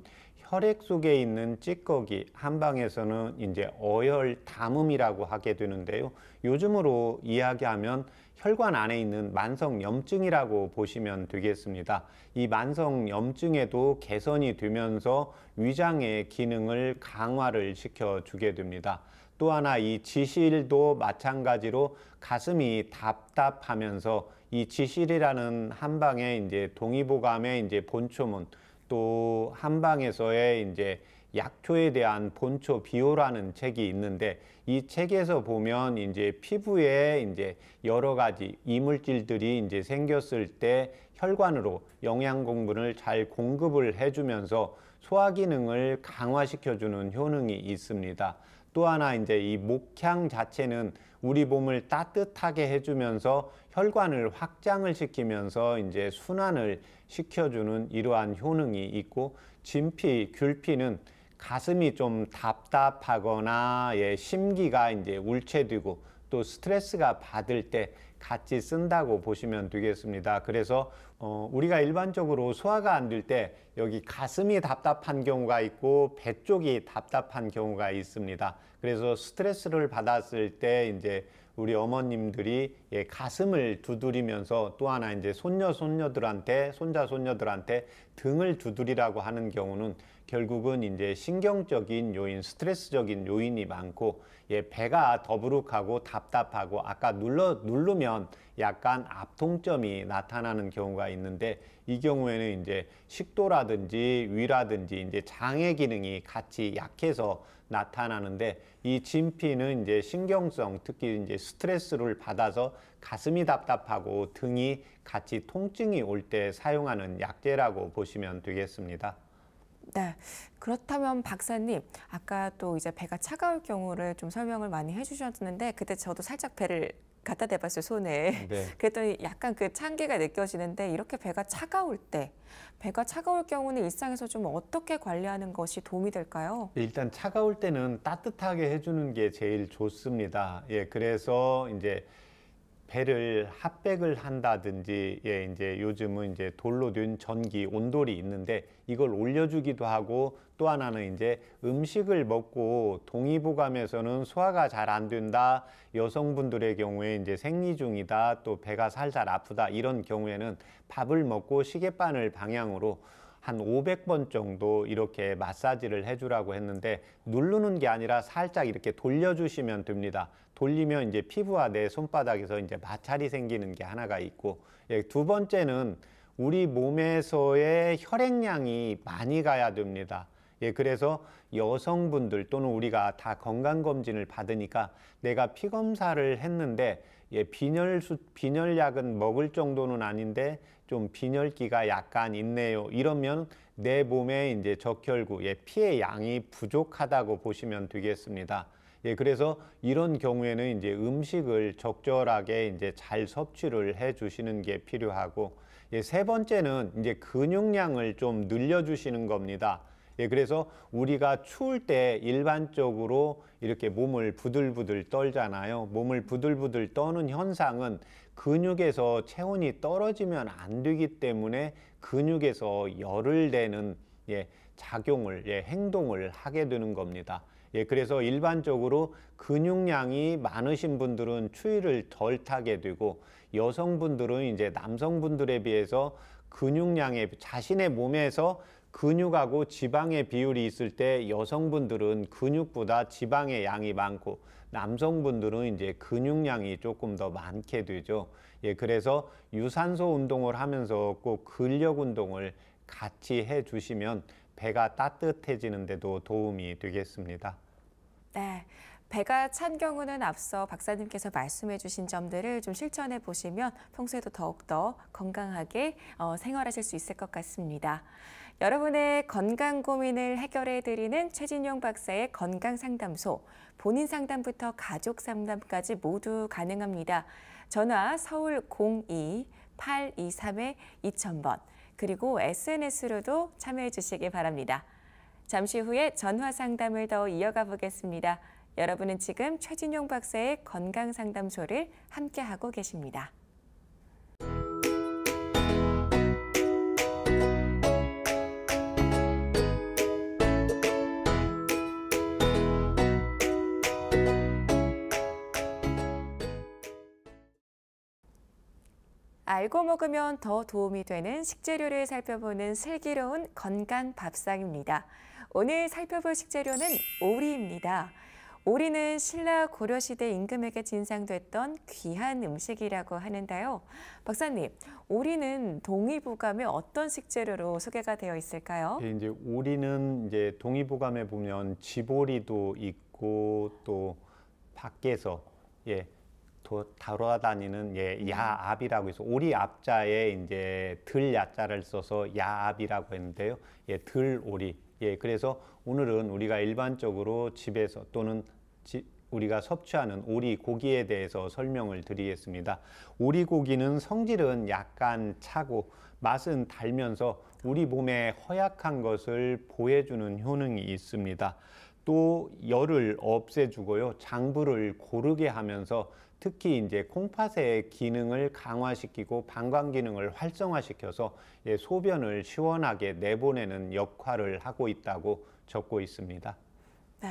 혈액 속에 있는 찌꺼기, 한방에서는 이제 어혈 담음이라고 하게 되는데요. 요즘으로 이야기하면 혈관 안에 있는 만성 염증이라고 보시면 되겠습니다. 이 만성 염증에도 개선이 되면서 위장의 기능을 강화를 시켜 주게 됩니다. 또 하나 이 지실도 마찬가지로 가슴이 답답하면서 이 지실이라는 한방의 이제 동의보감의 이제 본초문 또 한방에서의 이제 약초에 대한 본초 비호라는 책이 있는데 이 책에서 보면 이제 피부에 이제 여러 가지 이물질들이 이제 생겼을 때 혈관으로 영양 공분을 잘 공급을 해주면서 소화 기능을 강화시켜주는 효능이 있습니다. 또 하나 이제 이 목향 자체는 우리 몸을 따뜻하게 해주면서 혈관을 확장을 시키면서 이제 순환을 시켜주는 이러한 효능이 있고 진피, 귤피는 가슴이 좀 답답하거나 예, 심기가 이제 울체되고 또 스트레스가 받을 때 같이 쓴다고 보시면 되겠습니다. 그래서 어, 우리가 일반적으로 소화가 안 될 때 여기 가슴이 답답한 경우가 있고 배 쪽이 답답한 경우가 있습니다. 그래서 스트레스를 받았을 때 이제 우리 어머님들이 예, 가슴을 두드리면서 또 하나 이제 손녀 손녀들한테 손자 손녀들한테 등을 두드리라고 하는 경우는 결국은 이제 신경적인 요인, 스트레스적인 요인이 많고 예, 배가 더부룩하고 답답하고 아까 눌러 누르면 약간 압통점이 나타나는 경우가 있는데 이 경우에는 이제 식도라든지 위라든지 이제 장의 기능이 같이 약해서 나타나는데 이 진피는 이제 신경성 특히 이제 스트레스를 받아서 가슴이 답답하고 등이 같이 통증이 올 때 사용하는 약제라고 보시면 되겠습니다. 네. 그렇다면 박사님, 아까 또 이제 배가 차가울 경우를 좀 설명을 많이 해주셨는데 그때 저도 살짝 배를 갖다 대봤어요 손에. 네. 그랬더니 약간 그 찬기가 느껴지는데 이렇게 배가 차가울 때, 배가 차가울 경우는 일상에서 좀 어떻게 관리하는 것이 도움이 될까요? 네, 일단 차가울 때는 따뜻하게 해주는 게 제일 좋습니다. 예, 그래서 이제 배를 핫백을 한다든지 예, 이제 요즘은 이제 돌로 된 전기 온돌이 있는데 이걸 올려주기도 하고 또 하나는 이제 음식을 먹고 동의보감에서는 소화가 잘 안 된다 여성분들의 경우에 이제 생리 중이다 또 배가 살살 아프다 이런 경우에는 밥을 먹고 시계바늘 방향으로 한 500번 정도 이렇게 마사지를 해주라고 했는데 누르는 게 아니라 살짝 이렇게 돌려주시면 됩니다. 돌리면 이제 피부와 내 손바닥에서 이제 마찰이 생기는 게 하나가 있고 예, 두 번째는 우리 몸에서의 혈액량이 많이 가야 됩니다. 예, 그래서 여성분들 또는 우리가 다 건강검진을 받으니까 내가 피검사를 했는데 예, 빈혈 수, 빈혈약은 먹을 정도는 아닌데 좀 빈혈기가 약간 있네요. 이러면 내 몸에 이제 적혈구, 예, 피의 양이 부족하다고 보시면 되겠습니다. 예, 그래서 이런 경우에는 이제 음식을 적절하게 이제 잘 섭취를 해 주시는 게 필요하고 예, 세 번째는 이제 근육량을 좀 늘려 주시는 겁니다. 예, 그래서 우리가 추울 때 일반적으로 이렇게 몸을 부들부들 떨잖아요. 몸을 부들부들 떠는 현상은 근육에서 체온이 떨어지면 안 되기 때문에 근육에서 열을 내는 예, 작용을, 예, 행동을 하게 되는 겁니다. 예, 그래서 일반적으로 근육량이 많으신 분들은 추위를 덜 타게 되고 여성분들은 이제 남성분들에 비해서 근육량의 자신의 몸에서 근육하고 지방의 비율이 있을 때 여성분들은 근육보다 지방의 양이 많고 남성분들은 이제 근육량이 조금 더 많게 되죠. 예, 그래서 유산소 운동을 하면서 꼭 근력 운동을 같이 해 주시면 배가 따뜻해지는데도 도움이 되겠습니다. 네. 배가 찬 경우는 앞서 박사님께서 말씀해 주신 점들을 좀 실천해 보시면 평소에도 더욱더 건강하게 어, 생활하실 수 있을 것 같습니다. 여러분의 건강 고민을 해결해 드리는 최진용 박사의 건강 상담소, 본인 상담부터 가족 상담까지 모두 가능합니다. 전화 서울 02-823-2000번, 그리고 SNS로도 참여해 주시기 바랍니다. 잠시 후에 전화 상담을 더 이어가 보겠습니다. 여러분은 지금 최진용 박사의 건강 상담소를 함께하고 계십니다. 알고 먹으면 더 도움이 되는 식재료를 살펴보는 슬기로운 건강 밥상입니다. 오늘 살펴볼 식재료는 오리입니다. 오리는 신라 고려시대 임금에게 진상됐던 귀한 음식이라고 하는데요. 박사님, 오리는 동의보감에 어떤 식재료로 소개가 되어 있을까요? 예, 이제 오리는 이제 동의보감에 보면 집오리도 있고 또 밖에서 예 도, 돌아다니는 예, 음. 야압이라고 해서 오리 앞자에 이제 들 야자를 써서 야압이라고 했는데요. 예, 들 오리. 예, 그래서 오늘은 우리가 일반적으로 집에서 또는 지, 우리가 섭취하는 오리 고기에 대해서 설명을 드리겠습니다. 오리 고기는 성질은 약간 차고 맛은 달면서 우리 몸에 허약한 것을 보해주는 효능이 있습니다. 또 열을 없애주고요. 장부를 고르게 하면서 특히 이제 콩팥의 기능을 강화시키고 방광 기능을 활성화시켜서 예, 소변을 시원하게 내보내는 역할을 하고 있다고 적고 있습니다. 네.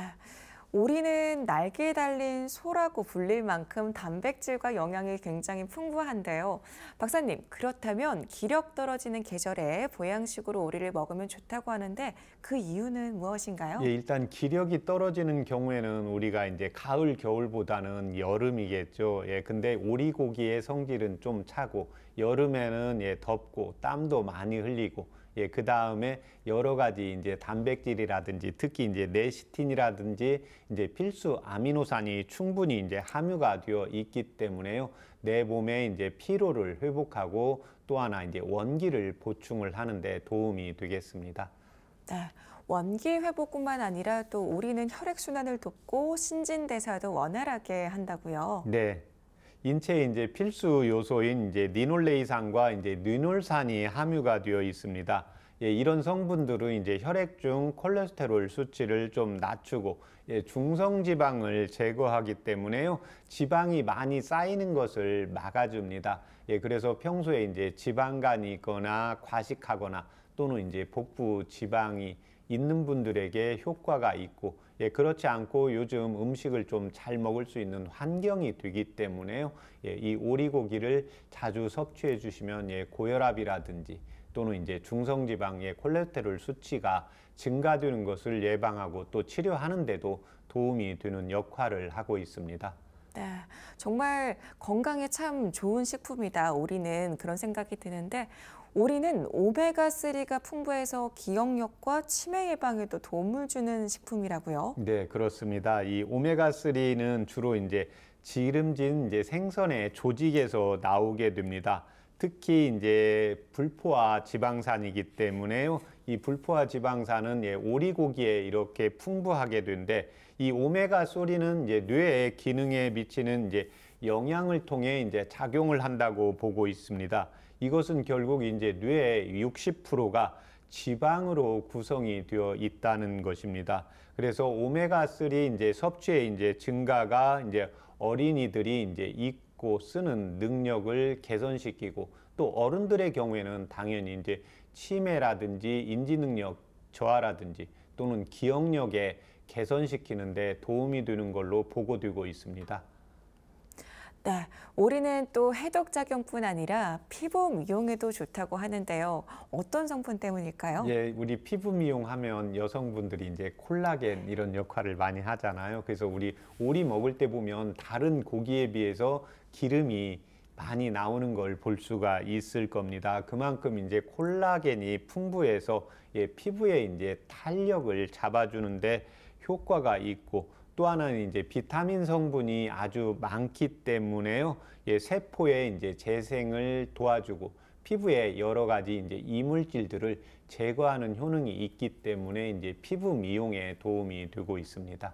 오리는 날개에 달린 소라고 불릴 만큼 단백질과 영양이 굉장히 풍부한데요. 박사님, 그렇다면 기력 떨어지는 계절에 보양식으로 오리를 먹으면 좋다고 하는데 그 이유는 무엇인가요? 예, 일단 기력이 떨어지는 경우에는 우리가 이제 가을, 겨울보다는 여름이겠죠. 예, 근데 오리 고기의 성질은 좀 차고 여름에는 예, 덥고 땀도 많이 흘리고 예, 그 다음에 여러 가지 이제 단백질이라든지 특히 이제 레시틴이라든지 이제 필수 아미노산이 충분히 이제 함유가 되어 있기 때문에요. 내 몸에 이제 피로를 회복하고 또 하나 이제 원기를 보충을 하는데 도움이 되겠습니다. 네. 원기 회복뿐만 아니라 또 우리는 혈액 순환을 돕고 신진대사도 원활하게 한다고요. 네. 인체의 이제 필수 요소인 이제 니놀레이산과 이제 니놀산이 함유가 되어 있습니다. 예, 이런 성분들은 이제 혈액 중 콜레스테롤 수치를 좀 낮추고 예, 중성 지방을 제거하기 때문에요. 지방이 많이 쌓이는 것을 막아줍니다. 예, 그래서 평소에 이제 지방간이 있거나 과식하거나 또는 이제 복부 지방이 있는 분들에게 효과가 있고 예, 그렇지 않고 요즘 음식을 좀 잘 먹을 수 있는 환경이 되기 때문에요. 예, 이 오리고기를 자주 섭취해 주시면 예, 고혈압이라든지 또는 이제 중성지방의 콜레스테롤 수치가 증가되는 것을 예방하고 또 치료하는데도 도움이 되는 역할을 하고 있습니다. 네, 정말 건강에 참 좋은 식품이다. 오리는 그런 생각이 드는데 오리는 오메가3가 풍부해서 기억력과 치매 예방에도 도움을 주는 식품이라고요. 네, 그렇습니다. 이 오메가3는 주로 이제 지름진 이제 생선의 조직에서 나오게 됩니다. 특히 이제 불포화 지방산이기 때문에 이 불포화 지방산은 예, 오리고기에 이렇게 풍부하게 되데이 오메가 소리는 이제 뇌의 기능에 미치는 이제 영향을 통해 이제 작용을 한다고 보고 있습니다. 이것은 결국 이제 뇌의 60%가 지방으로 구성이 되어 있다는 것입니다. 그래서 오메가3 이제 섭취의 이제 증가가 이제 어린이들이 이제 읽고 쓰는 능력을 개선시키고 또 어른들의 경우에는 당연히 이제 치매라든지 인지 능력 저하라든지 또는 기억력에 개선시키는 데 도움이 되는 걸로 보고되고 있습니다. 네, 오리는 또 해독작용뿐 아니라 피부 미용에도 좋다고 하는데요. 어떤 성분 때문일까요? 예, 우리 피부 미용하면 여성분들이 이제 콜라겐 이런 역할을 많이 하잖아요. 그래서 우리 오리 먹을 때 보면 다른 고기에 비해서 기름이 많이 나오는 걸 볼 수가 있을 겁니다. 그만큼 이제 콜라겐이 풍부해서 예, 피부에 이제 탄력을 잡아주는데 효과가 있고 또 하나는 이제 비타민 성분이 아주 많기 때문에요. 예, 세포의 이제 재생을 도와주고 피부에 여러 가지 이제 이물질들을 제거하는 효능이 있기 때문에 이제 피부 미용에 도움이 되고 있습니다.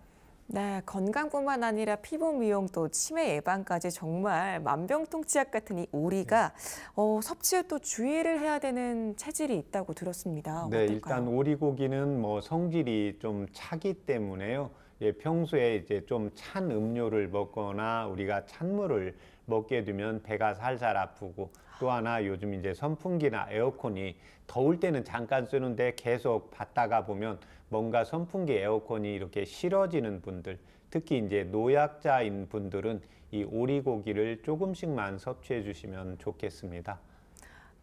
네, 건강뿐만 아니라 피부 미용도 치매 예방까지 정말 만병통치약 같은 이 오리가 네. 어, 섭취에 또 주의를 해야 되는 체질이 있다고 들었습니다. 네, 어떨까요? 일단 오리고기는 뭐 성질이 좀 차기 때문에요. 이제 예, 평소에 이제 좀 찬 음료를 먹거나 우리가 찬물을 먹게 되면 배가 살살 아프고 또 하나 요즘 이제 선풍기나 에어컨이 더울 때는 잠깐 쓰는데 계속 받다가 보면 뭔가 선풍기 에어컨이 이렇게 싫어지는 분들 특히 이제 노약자인 분들은 이 오리고기를 조금씩만 섭취해 주시면 좋겠습니다.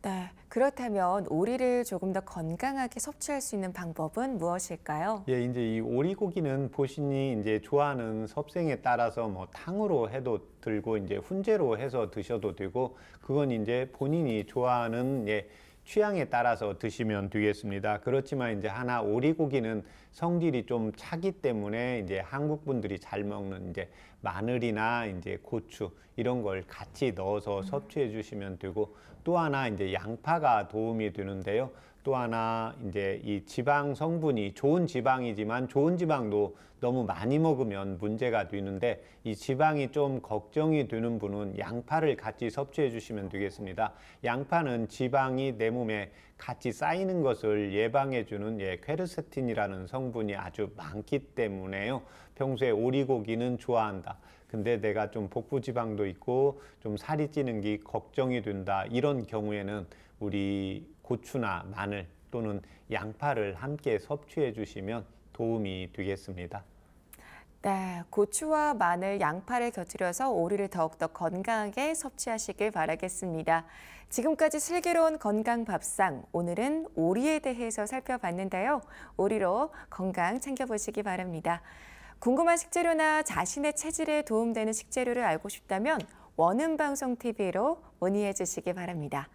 네, 그렇다면 오리를 조금 더 건강하게 섭취할 수 있는 방법은 무엇일까요? 예, 이제 이 오리고기는 보신이 이제 좋아하는 섭생에 따라서 뭐 탕으로 해도 들고 이제 훈제로 해서 드셔도 되고 그건 이제 본인이 좋아하는 예, 취향에 따라서 드시면 되겠습니다. 그렇지만 이제 하나 오리고기는 성질이 좀 차기 때문에 이제 한국 분들이 잘 먹는 이제 마늘이나 이제 고추 이런 걸 같이 넣어서 음. 섭취해 주시면 되고 또 하나 이제 양파가 도움이 되는데요. 또 하나 이제 이 지방 성분이 좋은 지방이지만 좋은 지방도 너무 많이 먹으면 문제가 되는데 이 지방이 좀 걱정이 되는 분은 양파를 같이 섭취해 주시면 되겠습니다. 양파는 지방이 내 몸에 같이 쌓이는 것을 예방해 주는 예, 퀘르세틴이라는 성분이 아주 많기 때문에요. 평소에 오리고기는 좋아한다. 근데 내가 좀 복부 지방도 있고 좀 살이 찌는 게 걱정이 된다 이런 경우에는 우리 고추나 마늘 또는 양파를 함께 섭취해 주시면 도움이 되겠습니다. 네, 고추와 마늘, 양파를 곁들여서 오리를 더욱더 건강하게 섭취하시길 바라겠습니다. 지금까지 슬기로운 건강 밥상, 오늘은 오리에 대해서 살펴봤는데요. 오리로 건강 챙겨보시기 바랍니다. 궁금한 식재료나 자신의 체질에 도움되는 식재료를 알고 싶다면 원음방송TV로 문의해 주시기 바랍니다.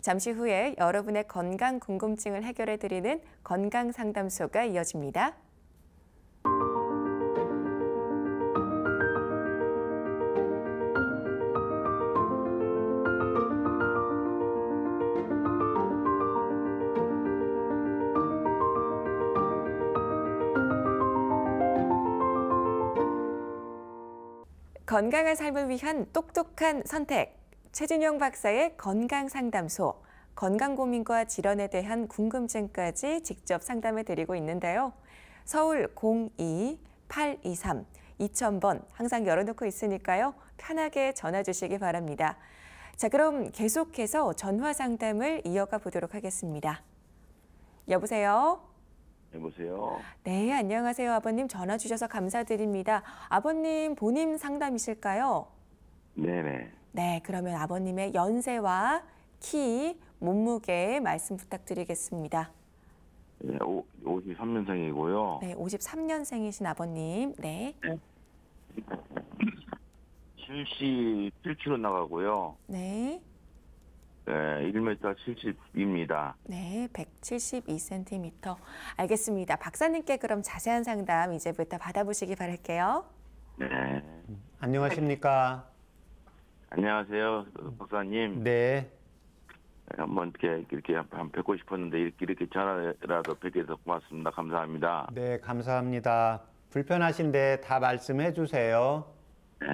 잠시 후에 여러분의 건강 궁금증을 해결해 드리는 건강상담소가 이어집니다. 건강한 삶을 위한 똑똑한 선택. 최진영 박사의 건강 상담소. 건강 고민과 질환에 대한 궁금증까지 직접 상담해 드리고 있는데요. 서울 02-823 2000번 항상 열어놓고 있으니까요. 편하게 전화 주시기 바랍니다. 자, 그럼 계속해서 전화 상담을 이어가 보도록 하겠습니다. 여보세요? 여보세요. 네, 안녕하세요. 아버님 전화 주셔서 감사드립니다. 아버님 본인 상담이실까요? 네네. 네, 그러면 아버님의 연세와 키, 몸무게 말씀 부탁드리겠습니다. 네, 오, 53년생이고요. 네, 53년생이신 아버님. 네. 77kg 나가고요. 네. 네, 1m 70입니다. 네, 172cm. 알겠습니다. 박사님께 그럼 자세한 상담 이제부터 받아보시기 바랄게요. 네. 안녕하십니까? 안녕하세요, 박사님. 네. 네 한번 이렇게 이렇게 한 뵙고 싶었는데 이렇게 전화라도 뵙게 돼서 고맙습니다. 감사합니다. 네, 감사합니다. 불편하신데 다 말씀해 주세요. 네.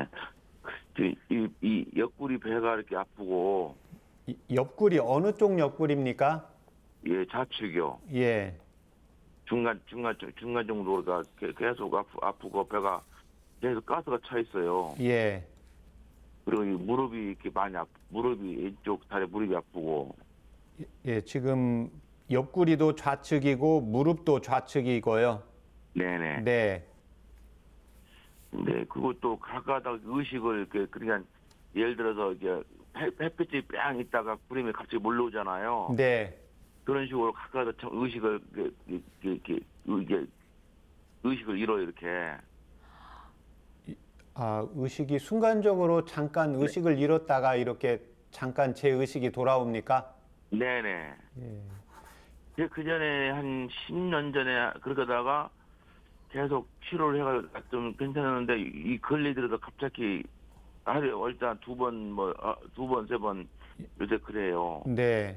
그, 이, 이 옆구리 배가 이렇게 아프고 옆구리 어느 쪽 옆구리입니까? 예, 좌측이요. 예. 중간 중간 중간 정도가 계속 아프, 아프고 배가 계속 가스가 차 있어요. 예. 그리고 무릎이 이렇게 많이 아프, 무릎이 이쪽 다리 무릎이 아프고. 예, 지금 옆구리도 좌측이고 무릎도 좌측이고요. 네네. 네. 네, 그리고 또 각각 의식을 이렇게 그러니까 예를 들어서 이제 햇빛이 뺑 있다가 구름이 갑자기 몰려오잖아요. 네. 그런 식으로 각각 의식을 그, 그, 그, 이게 의식을 잃어요 이렇게. 아 의식이 순간적으로 잠깐 네. 의식을 네. 잃었다가 이렇게 잠깐 제 의식이 돌아옵니까? 네네. 예. 예 그 전에 한 10년 전에 그러다가 계속 치료를 해가 지고좀 괜찮았는데 이 걸리 들어서 갑자기 하루에 월단 두 번, 뭐, 아, 두 번, 세 번, 요새 그래요. 네.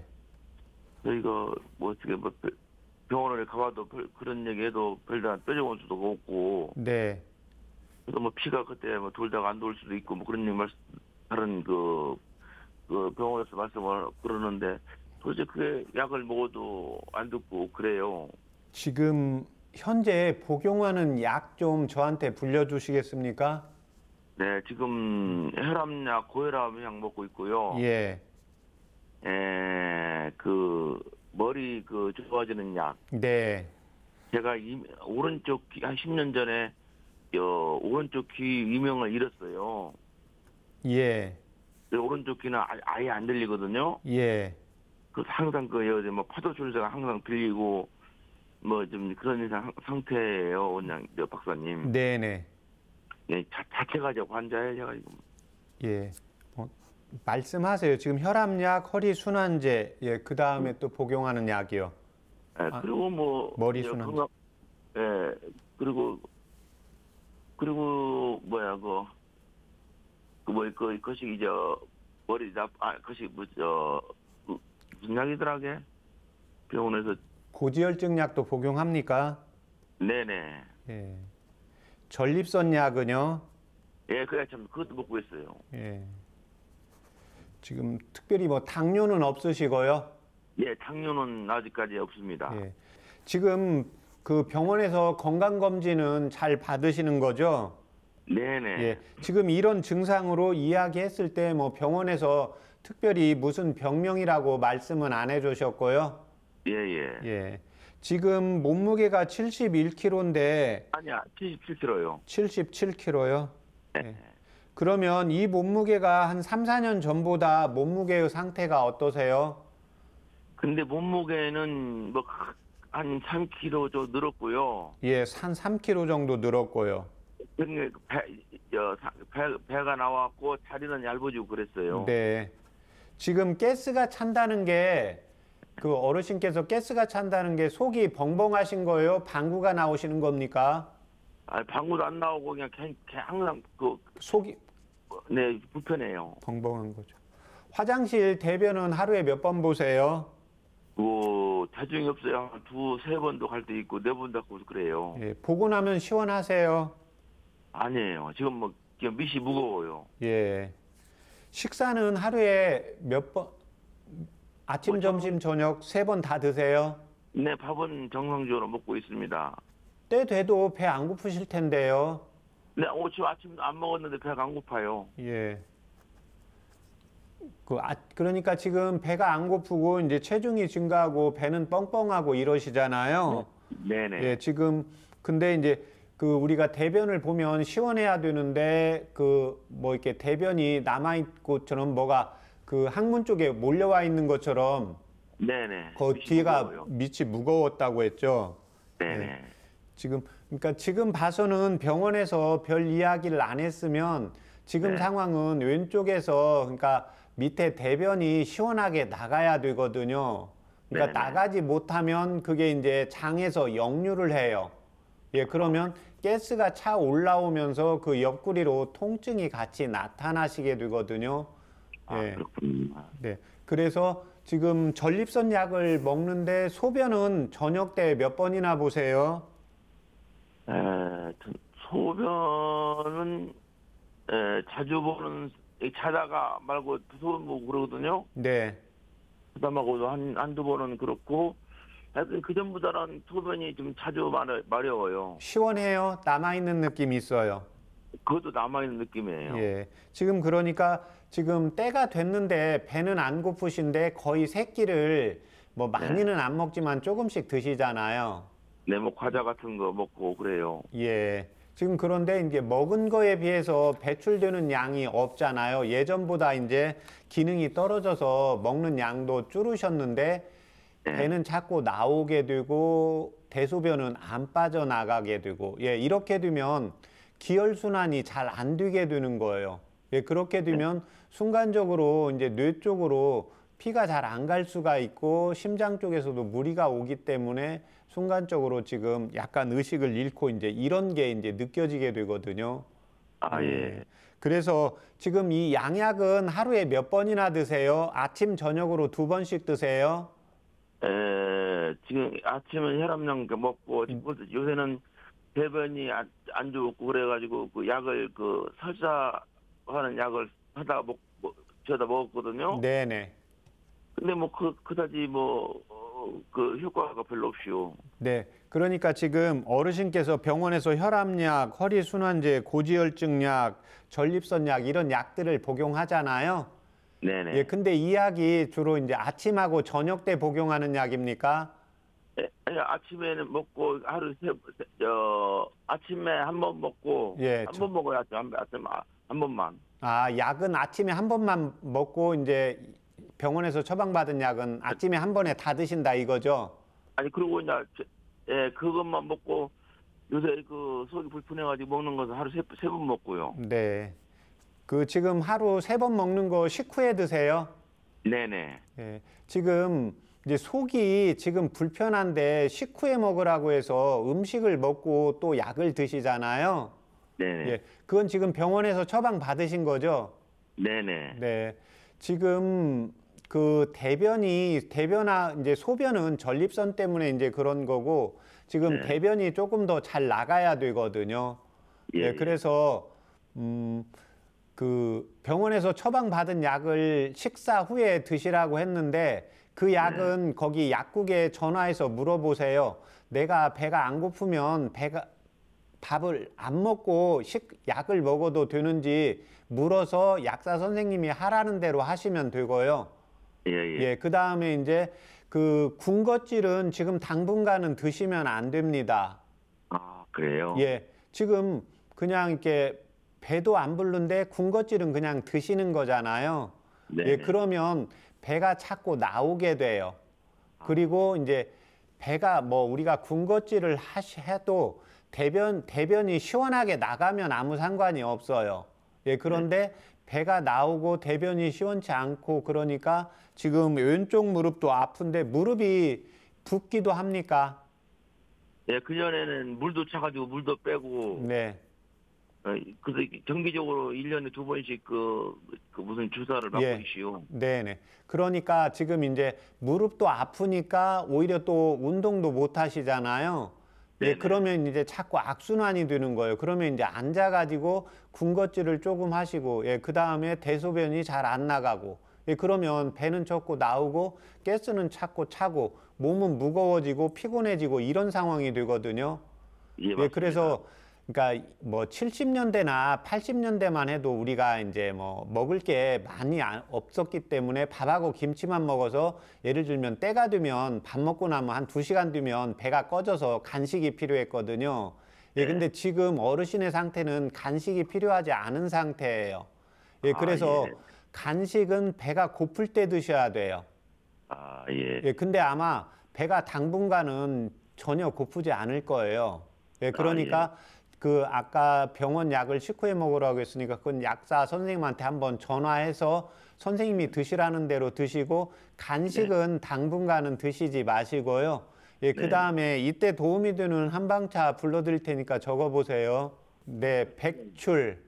이거, 뭐, 어떻게, 뭐, 병원을 가봐도 별, 그런 얘기해도 별다른 뾰족한 수도 없고. 네. 그래서 뭐, 피가 그때 뭐, 돌다가 안 돌 수도 있고, 뭐, 그런 말, 다른 그, 그 병원에서 말씀을 그러는데, 도대체 그게 약을 먹어도 안 듣고 그래요. 지금 현재 복용하는 약 좀 저한테 불려주시겠습니까? 네, 지금 혈압약, 고혈압약 먹고 있고요. 예. 예, 그 머리 그 좋아지는 약. 네. 제가 이, 오른쪽 귀한 10년 전에 어, 오른쪽 귀 이명을 잃었어요. 예. 그 오른쪽 귀는 아, 예안 들리거든요. 예. 그 항상 그 여자 뭐 파도 줄자가 항상 들리고 뭐 좀 그런 상태예요, 원장 박사님. 네네. 네, 자, 자체가적 환자에 제가 지금. 예. 뭐, 말씀하세요. 지금 혈압약, 허리 순환제, 예, 그 다음에 음. 또 복용하는 약이요. 예, 아, 그리고 아, 뭐 머리 예, 순환제. 건강, 예, 그리고 그리고 뭐야 그, 그 뭐야 그 그것이 이제 머리 잡아 그것이 뭐저 그, 무슨 약이더라게 병원에서 고지혈증 약도 복용합니까? 네네. 예. 전립선 약은요? 예, 그래 참 그것도 먹고 있어요. 예. 지금 특별히 뭐 당뇨는 없으시고요? 예, 당뇨는 아직까지 없습니다. 예. 지금 그 병원에서 건강 검진은 잘 받으시는 거죠? 네네. 예. 지금 이런 증상으로 이야기했을 때 뭐 병원에서 특별히 무슨 병명이라고 말씀은 안 해주셨고요. 예예. 예. 예. 예. 지금 몸무게가 71kg인데 아니야 77kg요. 77kg요? 네. 네. 그러면 이 몸무게가 한 3, 4년 전보다 몸무게의 상태가 어떠세요? 근데 몸무게는 뭐한 3kg 좀 늘었고요. 예, 한 3kg 정도 늘었고요. 배, 배, 배가 나왔고 다리는 얇아지고 그랬어요. 네. 지금 가스가 찬다는 게그 어르신께서 가스가 찬다는 게 속이 벙벙하신 거예요? 방구가 나오시는 겁니까? 아, 방구도 안 나오고 그냥, 그냥 항상 그 속이 네 불편해요. 벙벙한 거죠. 화장실 대변은 하루에 몇 번 보세요? 뭐 자중이 없어요. 두세 번도 갈때 있고 네 번도 고 그래요. 예, 보고 나면 시원하세요? 아니에요. 지금 뭐 지금 무거워요. 예. 식사는 하루에 몇 번? 아침, 뭐 점심, 저녁 세 번 다 드세요? 네, 밥은 정상적으로 먹고 있습니다. 때 돼도 배 안 고프실 텐데요. 네, 오늘 어, 아침 안 먹었는데 배가 안 고파요. 예. 그 아, 그러니까 지금 배가 안 고프고 이제 체중이 증가하고 배는 뻥뻥하고 이러시잖아요. 네, 네. 예, 지금 근데 이제 그 우리가 대변을 보면 시원해야 되는데 그 뭐 이렇게 대변이 남아 있고 저는 뭐가 그 항문 쪽에 몰려와 있는 것처럼 네네. 그 뒤가 무거워요. 밑이 무거웠다고 했죠. 네. 네네. 네. 지금 그러니까 지금 봐서는 병원에서 별 이야기를 안 했으면 지금 네. 상황은 왼쪽에서 그러니까 밑에 대변이 시원하게 나가야 되거든요. 그러니까 네네. 나가지 못하면 그게 이제 장에서 역류를 해요. 예, 그러면 가스가 차 올라오면서 그 옆구리로 통증이 같이 나타나시게 되거든요. 아, 예. 그렇군요. 네. 그래서 지금 전립선 약을 먹는데 소변은 저녁 때 몇 번이나 보세요? 에, 소변은 에, 자주 보는 자다가 말고 소변 보고 그러거든요. 네. 다음하고도한 한두 번은 그렇고 하여튼 그 전보다는 소변이 좀 자주 마려, 마려워요. 시원해요. 남아 있는 느낌이 있어요. 그것도 남아있는 느낌이에요. 예. 지금 그러니까 지금 때가 됐는데 배는 안 고프신데 거의 새끼를 뭐 네. 많이는 안 먹지만 조금씩 드시잖아요. 네, 뭐 과자 같은 거 먹고 그래요. 예. 지금 그런데 이제 먹은 거에 비해서 배출되는 양이 없잖아요. 예전보다 이제 기능이 떨어져서 먹는 양도 줄으셨는데 네. 배는 자꾸 나오게 되고 대소변은 안 빠져나가게 되고 예, 이렇게 되면 기혈순환이 잘 안 되게 되는 거예요. 예, 그렇게 네. 되면 순간적으로 이제 뇌 쪽으로 피가 잘 안 갈 수가 있고 심장 쪽에서도 무리가 오기 때문에 순간적으로 지금 약간 의식을 잃고 이제 이런 게 이제 느껴지게 되거든요. 아 음. 예. 그래서 지금 이 양약은 하루에 몇 번이나 드세요? 아침 저녁으로 두 번씩 드세요? 에 지금 아침은 혈압약 먹고 음. 요새는 대변이 안, 안 좋고 그래가지고 그 약을 그 설사하는 약을 하다 먹, 뭐, 저다 먹었거든요. 네네. 근데 뭐 그, 그다지 뭐, 어, 그 효과가 별로 없이요. 네. 그러니까 지금 어르신께서 병원에서 혈압약, 허리순환제, 고지혈증약, 전립선약 이런 약들을 복용하잖아요. 네네. 예, 근데 이 약이 주로 이제 아침하고 저녁 때 복용하는 약입니까? 아침에는 먹고 하루 세, 세, 저 아침에 한 번 먹고 예, 한번 먹어야죠. 한, 아침 아, 한 번만. 아 약은 아침에 한 번만 먹고 이제 병원에서 처방받은 약은 아침에 한 번에 다 드신다 이거죠? 아니 그리고 이제 예 그것만 먹고 요새 그 속이 불편해가지고 먹는 것은 하루 세 세 번 먹고요. 네. 그 지금 하루 세 번 먹는 거 식후에 드세요? 네네. 예. 지금 이제 속이 지금 불편한데 식후에 먹으라고 해서 음식을 먹고 또 약을 드시잖아요. 네네. 예, 그건 지금 병원에서 처방 받으신 거죠? 네네. 네. 지금 그 대변이 대변아 이제 소변은 전립선 때문에 이제 그런 거고 지금 네. 대변이 조금 더 잘 나가야 되거든요. 네, 예. 예, 그래서 음. 그 병원에서 처방받은 약을 식사 후에 드시라고 했는데 그 약은 거기 약국에 전화해서 물어보세요. 내가 배가 안 고프면 배가 밥을 안 먹고 식, 약을 먹어도 되는지 물어서 약사 선생님이 하라는 대로 하시면 되고요. 예, 예. 예, 그 다음에 이제 그 군것질은 지금 당분간은 드시면 안 됩니다. 아, 그래요? 예. 지금 그냥 이렇게 배도 안 부른데 군것질은 그냥 드시는 거잖아요. 네. 예, 그러면 배가 자꾸 나오게 돼요. 그리고 이제 배가 뭐 우리가 군것질을 하시 해도 대변 대변이 시원하게 나가면 아무 상관이 없어요. 예, 그런데 배가 나오고 대변이 시원치 않고 그러니까 지금 왼쪽 무릎도 아픈데 무릎이 붓기도 합니까? 예, 네, 그 전에는 물도 차가지고 물도 빼고 네. 어, 그래서 정기적으로 1년에 두 번씩 그, 그 무슨 주사를 맞고 예. 시오 네네. 그러니까 지금 이제 무릎도 아프니까 오히려 또 운동도 못 하시잖아요. 네, 그러면 이제 자꾸 악순환이 되는 거예요. 그러면 이제 앉아가지고 군것질을 조금 하시고, 예, 그 다음에 대소변이 잘 안 나가고, 예, 그러면 배는 쳤고 나오고, 가스는 찾고 차고, 몸은 무거워지고 피곤해지고 이런 상황이 되거든요. 예, 맞습니다. 예 그래서 그러니까 뭐 70년대나 80년대만 해도 우리가 이제 뭐 먹을 게 많이 없었기 때문에 밥하고 김치만 먹어서 예를 들면 때가 되면 밥 먹고 나면 한2시간 되면 배가 꺼져서 간식이 필요했거든요. 예, 네. 근데 지금 어르신의 상태는 간식이 필요하지 않은 상태예요. 예, 아, 그래서 아, 예. 간식은 배가 고플 때 드셔야 돼요. 아, 예. 예, 근데 아마 배가 당분간은 전혀 고프지 않을 거예요. 예, 아, 그러니까 아, 예. 그 아까 병원 약을 식후에 먹으라고 했으니까 그건 약사 선생님한테 한번 전화해서 선생님이 드시라는 대로 드시고 간식은 네. 당분간은 드시지 마시고요. 예, 그 다음에 네. 이때 도움이 되는 한방차 불러드릴 테니까 적어보세요. 네, 백출.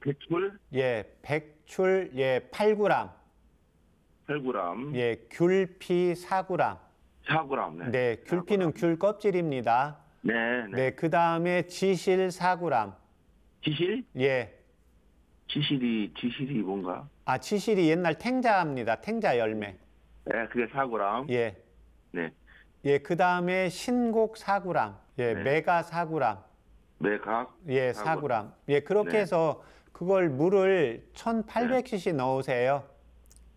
백출? 예, 백출, 예, 8g. 8g. 예, 귤피 4g. 4g, 네. 네, 귤피는 귤 껍질입니다. 네, 네. 네, 그 다음에 지실 4g. 지실? 예. 지실이 지실이 뭔가? 아, 지실이 옛날 탱자입니다. 탱자 열매. 네, 그게 4g. 예. 네. 예, 그 다음에 신곡 4람 예, 네. 메가 4g. 메각? 예, 4g. 4g. 예, 그렇게 네. 해서 그걸 물을 1800cc 넣으세요.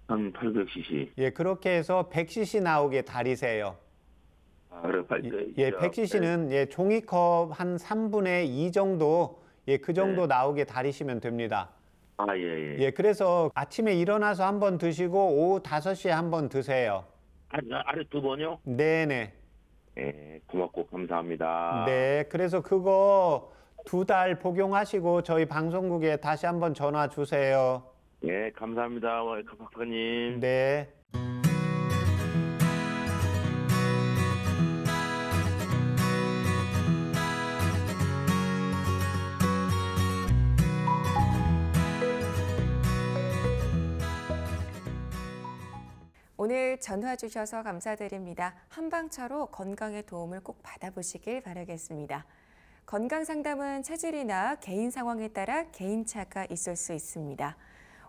1800cc. 예, 그렇게 해서 100cc 나오게 달이세요. 예, 100cc는 그, 예, 네. 예, 종이컵 한 3분의 2 정도 예, 그 정도 네. 나오게 다리시면 됩니다. 아, 예, 예. 예, 그래서 아침에 일어나서 한 번 드시고 오후 5시에 한 번 드세요. 아, 하루 두 번요? 네, 네. 예, 고맙고 감사합니다. 네, 그래서 그거 두 달 복용하시고 저희 방송국에 다시 한번 전화 주세요. 예, 감사합니다. 박사님. 네. 오늘 전화 주셔서 감사드립니다. 한방차로 건강에 도움을 꼭 받아보시길 바라겠습니다. 건강 상담은 체질이나 개인 상황에 따라 개인차가 있을 수 있습니다.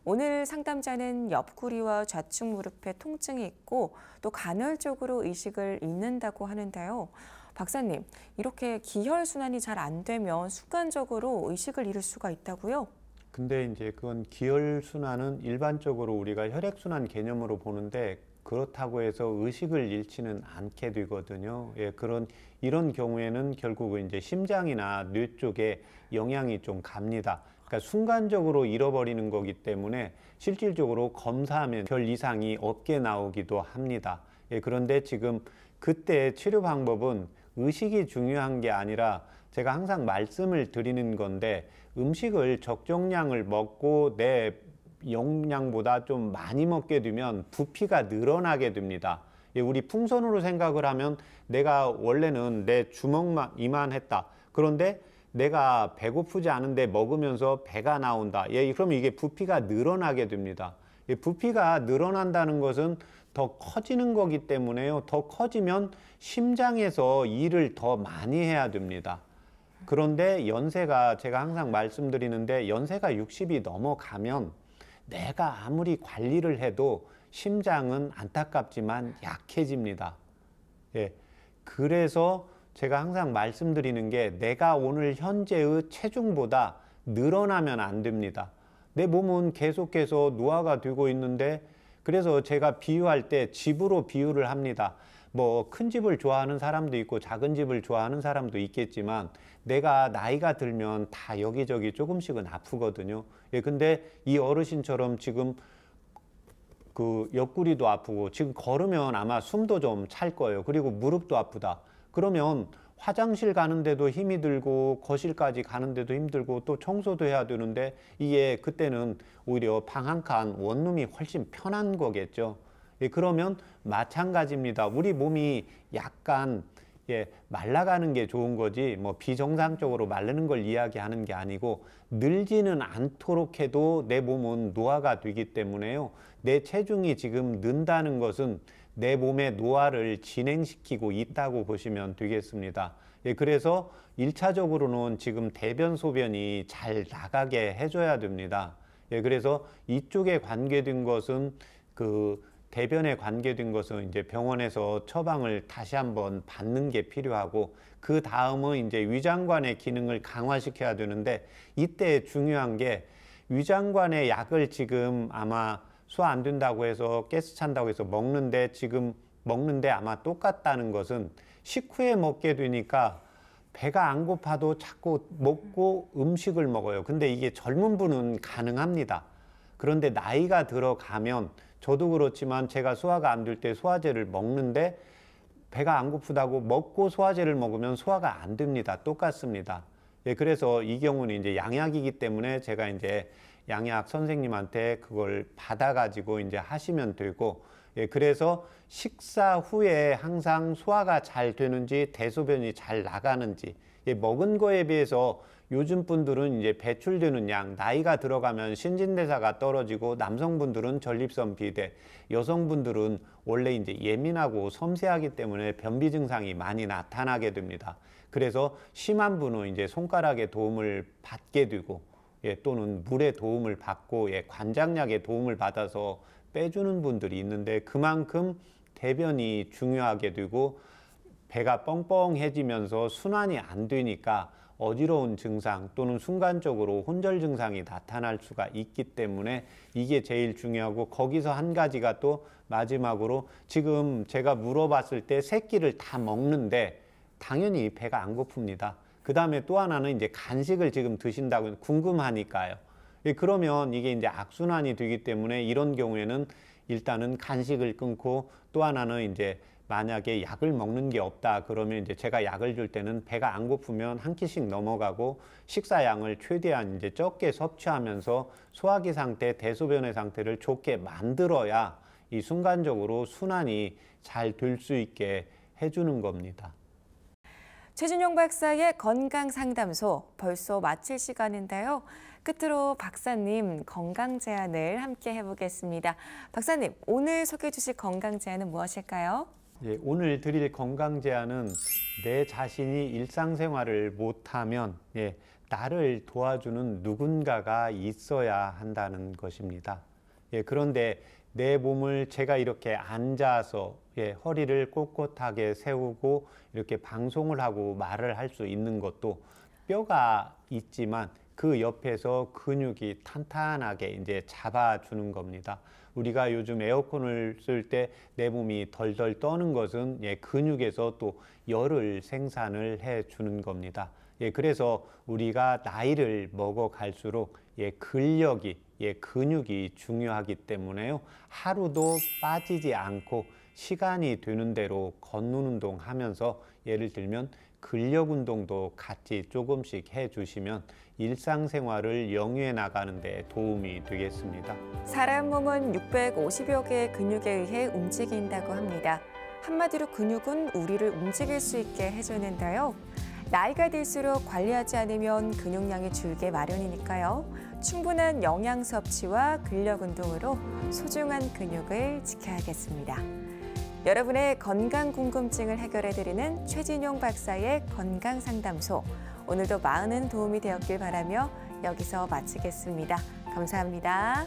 오늘 상담자는 옆구리와 좌측 무릎에 통증이 있고 또 간헐적으로 의식을 잃는다고 하는데요. 박사님, 이렇게 기혈순환이 잘 안 되면 순간적으로 의식을 잃을 수가 있다고요? 근데 이제 그건 기혈순환은 일반적으로 우리가 혈액순환 개념으로 보는데 그렇다고 해서 의식을 잃지는 않게 되거든요. 예, 그런 이런 경우에는 결국은 이제 심장이나 뇌 쪽에 영향이 좀 갑니다. 그러니까 순간적으로 잃어버리는 거기 때문에 실질적으로 검사하면 별 이상이 없게 나오기도 합니다. 예, 그런데 지금 그때 치료 방법은 의식이 중요한 게 아니라 제가 항상 말씀을 드리는 건데 음식을 적정량을 먹고 내 용량보다 좀 많이 먹게 되면 부피가 늘어나게 됩니다. 예, 우리 풍선으로 생각을 하면 내가 원래는 내 주먹만 이만했다. 그런데 내가 배고프지 않은데 먹으면서 배가 나온다. 예, 그면 이게 부피가 늘어나게 됩니다. 예, 부피가 늘어난다는 것은 더 커지는 거기 때문에요. 더 커지면 심장에서 일을 더 많이 해야 됩니다. 그런데 연세가 제가 항상 말씀드리는데 연세가 60이 넘어가면 내가 아무리 관리를 해도 심장은 안타깝지만 약해집니다. 예. 그래서 제가 항상 말씀드리는 게 내가 오늘 현재의 체중보다 늘어나면 안 됩니다. 내 몸은 계속해서 노화가 되고 있는데 그래서 제가 비유할 때 집으로 비유를 합니다. 뭐큰 집을 좋아하는 사람도 있고 작은 집을 좋아하는 사람도 있겠지만 내가 나이가 들면 다 여기저기 조금씩은 아프거든요. 예, 근데 이 어르신처럼 지금 그 옆구리도 아프고 지금 걸으면 아마 숨도 좀 찰 거예요. 그리고 무릎도 아프다. 그러면 화장실 가는데도 힘이 들고 거실까지 가는데도 힘들고 또 청소도 해야 되는데 이게 그때는 오히려 방 한칸 원룸이 훨씬 편한 거겠죠. 예, 그러면 마찬가지입니다. 우리 몸이 약간 예, 말라가는 게 좋은 거지 뭐 비정상적으로 마르는 걸 이야기하는 게 아니고 늘지는 않도록 해도 내 몸은 노화가 되기 때문에요. 내 체중이 지금 는다는 것은 내 몸의 노화를 진행시키고 있다고 보시면 되겠습니다. 예, 그래서 1차적으로는 지금 대변 소변이 잘 나가게 해줘야 됩니다. 예, 그래서 이쪽에 관계된 것은 그 대변에 관계된 것은 이제 병원에서 처방을 다시 한번 받는 게 필요하고 그 다음은 이제 위장관의 기능을 강화시켜야 되는데 이때 중요한 게 위장관의 약을 지금 아마 소화 안 된다고 해서 가스 찬다고 해서 먹는데 지금 먹는데 아마 똑같다는 것은 식후에 먹게 되니까 배가 안 고파도 자꾸 먹고 음식을 먹어요. 근데 이게 젊은 분은 가능합니다. 그런데 나이가 들어가면 저도 그렇지만 제가 소화가 안 될 때 소화제를 먹는데 배가 안 고프다고 먹고 소화제를 먹으면 소화가 안 됩니다. 똑같습니다. 예, 그래서 이 경우는 이제 양약이기 때문에 제가 이제 양약 선생님한테 그걸 받아가지고 이제 하시면 되고, 예, 그래서 식사 후에 항상 소화가 잘 되는지 대소변이 잘 나가는지, 예, 먹은 거에 비해서 요즘 분들은 이제 배출되는 양, 나이가 들어가면 신진대사가 떨어지고 남성분들은 전립선 비대, 여성분들은 원래 이제 예민하고 섬세하기 때문에 변비 증상이 많이 나타나게 됩니다. 그래서 심한 분은 이제 손가락에 도움을 받게 되고 예, 또는 물에 도움을 받고 예, 관장약에 도움을 받아서 빼주는 분들이 있는데 그만큼 대변이 중요하게 되고 배가 뻥뻥해지면서 순환이 안 되니까 어지러운 증상 또는 순간적으로 혼절 증상이 나타날 수가 있기 때문에 이게 제일 중요하고 거기서 한 가지가 또 마지막으로 지금 제가 물어봤을 때 새끼를 다 먹는데 당연히 배가 안 고픕니다. 그 다음에 또 하나는 이제 간식을 지금 드신다고 궁금하니까요. 예, 그러면 이게 이제 악순환이 되기 때문에 이런 경우에는 일단은 간식을 끊고 또 하나는 이제 만약에 약을 먹는 게 없다 그러면 이제 제가 약을 줄 때는 배가 안 고프면 한 끼씩 넘어가고 식사 양을 최대한 이제 적게 섭취하면서 소화기 상태, 대소변의 상태를 좋게 만들어야 이 순간적으로 순환이 잘 될 수 있게 해주는 겁니다. 최준용 박사의 건강 상담소 벌써 마칠 시간인데요. 끝으로 박사님 건강 제안을 함께 해보겠습니다. 박사님 오늘 소개해 주실 건강 제안은 무엇일까요? 예, 오늘 드릴 건강 제안은 내 자신이 일상생활을 못하면 예, 나를 도와주는 누군가가 있어야 한다는 것입니다. 예, 그런데 내 몸을 제가 이렇게 앉아서 예, 허리를 꼿꼿하게 세우고 이렇게 방송을 하고 말을 할 수 있는 것도 뼈가 있지만 그 옆에서 근육이 탄탄하게 이제 잡아주는 겁니다. 우리가 요즘 에어컨을 쓸 때 내 몸이 덜덜 떠는 것은 예, 근육에서 또 열을 생산을 해 주는 겁니다. 예, 그래서 우리가 나이를 먹어 갈수록 예, 근력이 예, 근육이 중요하기 때문에요. 하루도 빠지지 않고 시간이 되는 대로 걷는 운동 하면서 예를 들면 근력 운동도 같이 조금씩 해주시면 일상생활을 영위해 나가는 데 도움이 되겠습니다. 사람 몸은 650여 개의 근육에 의해 움직인다고 합니다. 한마디로 근육은 우리를 움직일 수 있게 해주는데요. 나이가 들수록 관리하지 않으면 근육량이 줄게 마련이니까요. 충분한 영양 섭취와 근력 운동으로 소중한 근육을 지켜야겠습니다. 여러분의 건강 궁금증을 해결해드리는 최진용 박사의 건강 상담소. 오늘도 많은 도움이 되었길 바라며 여기서 마치겠습니다. 감사합니다.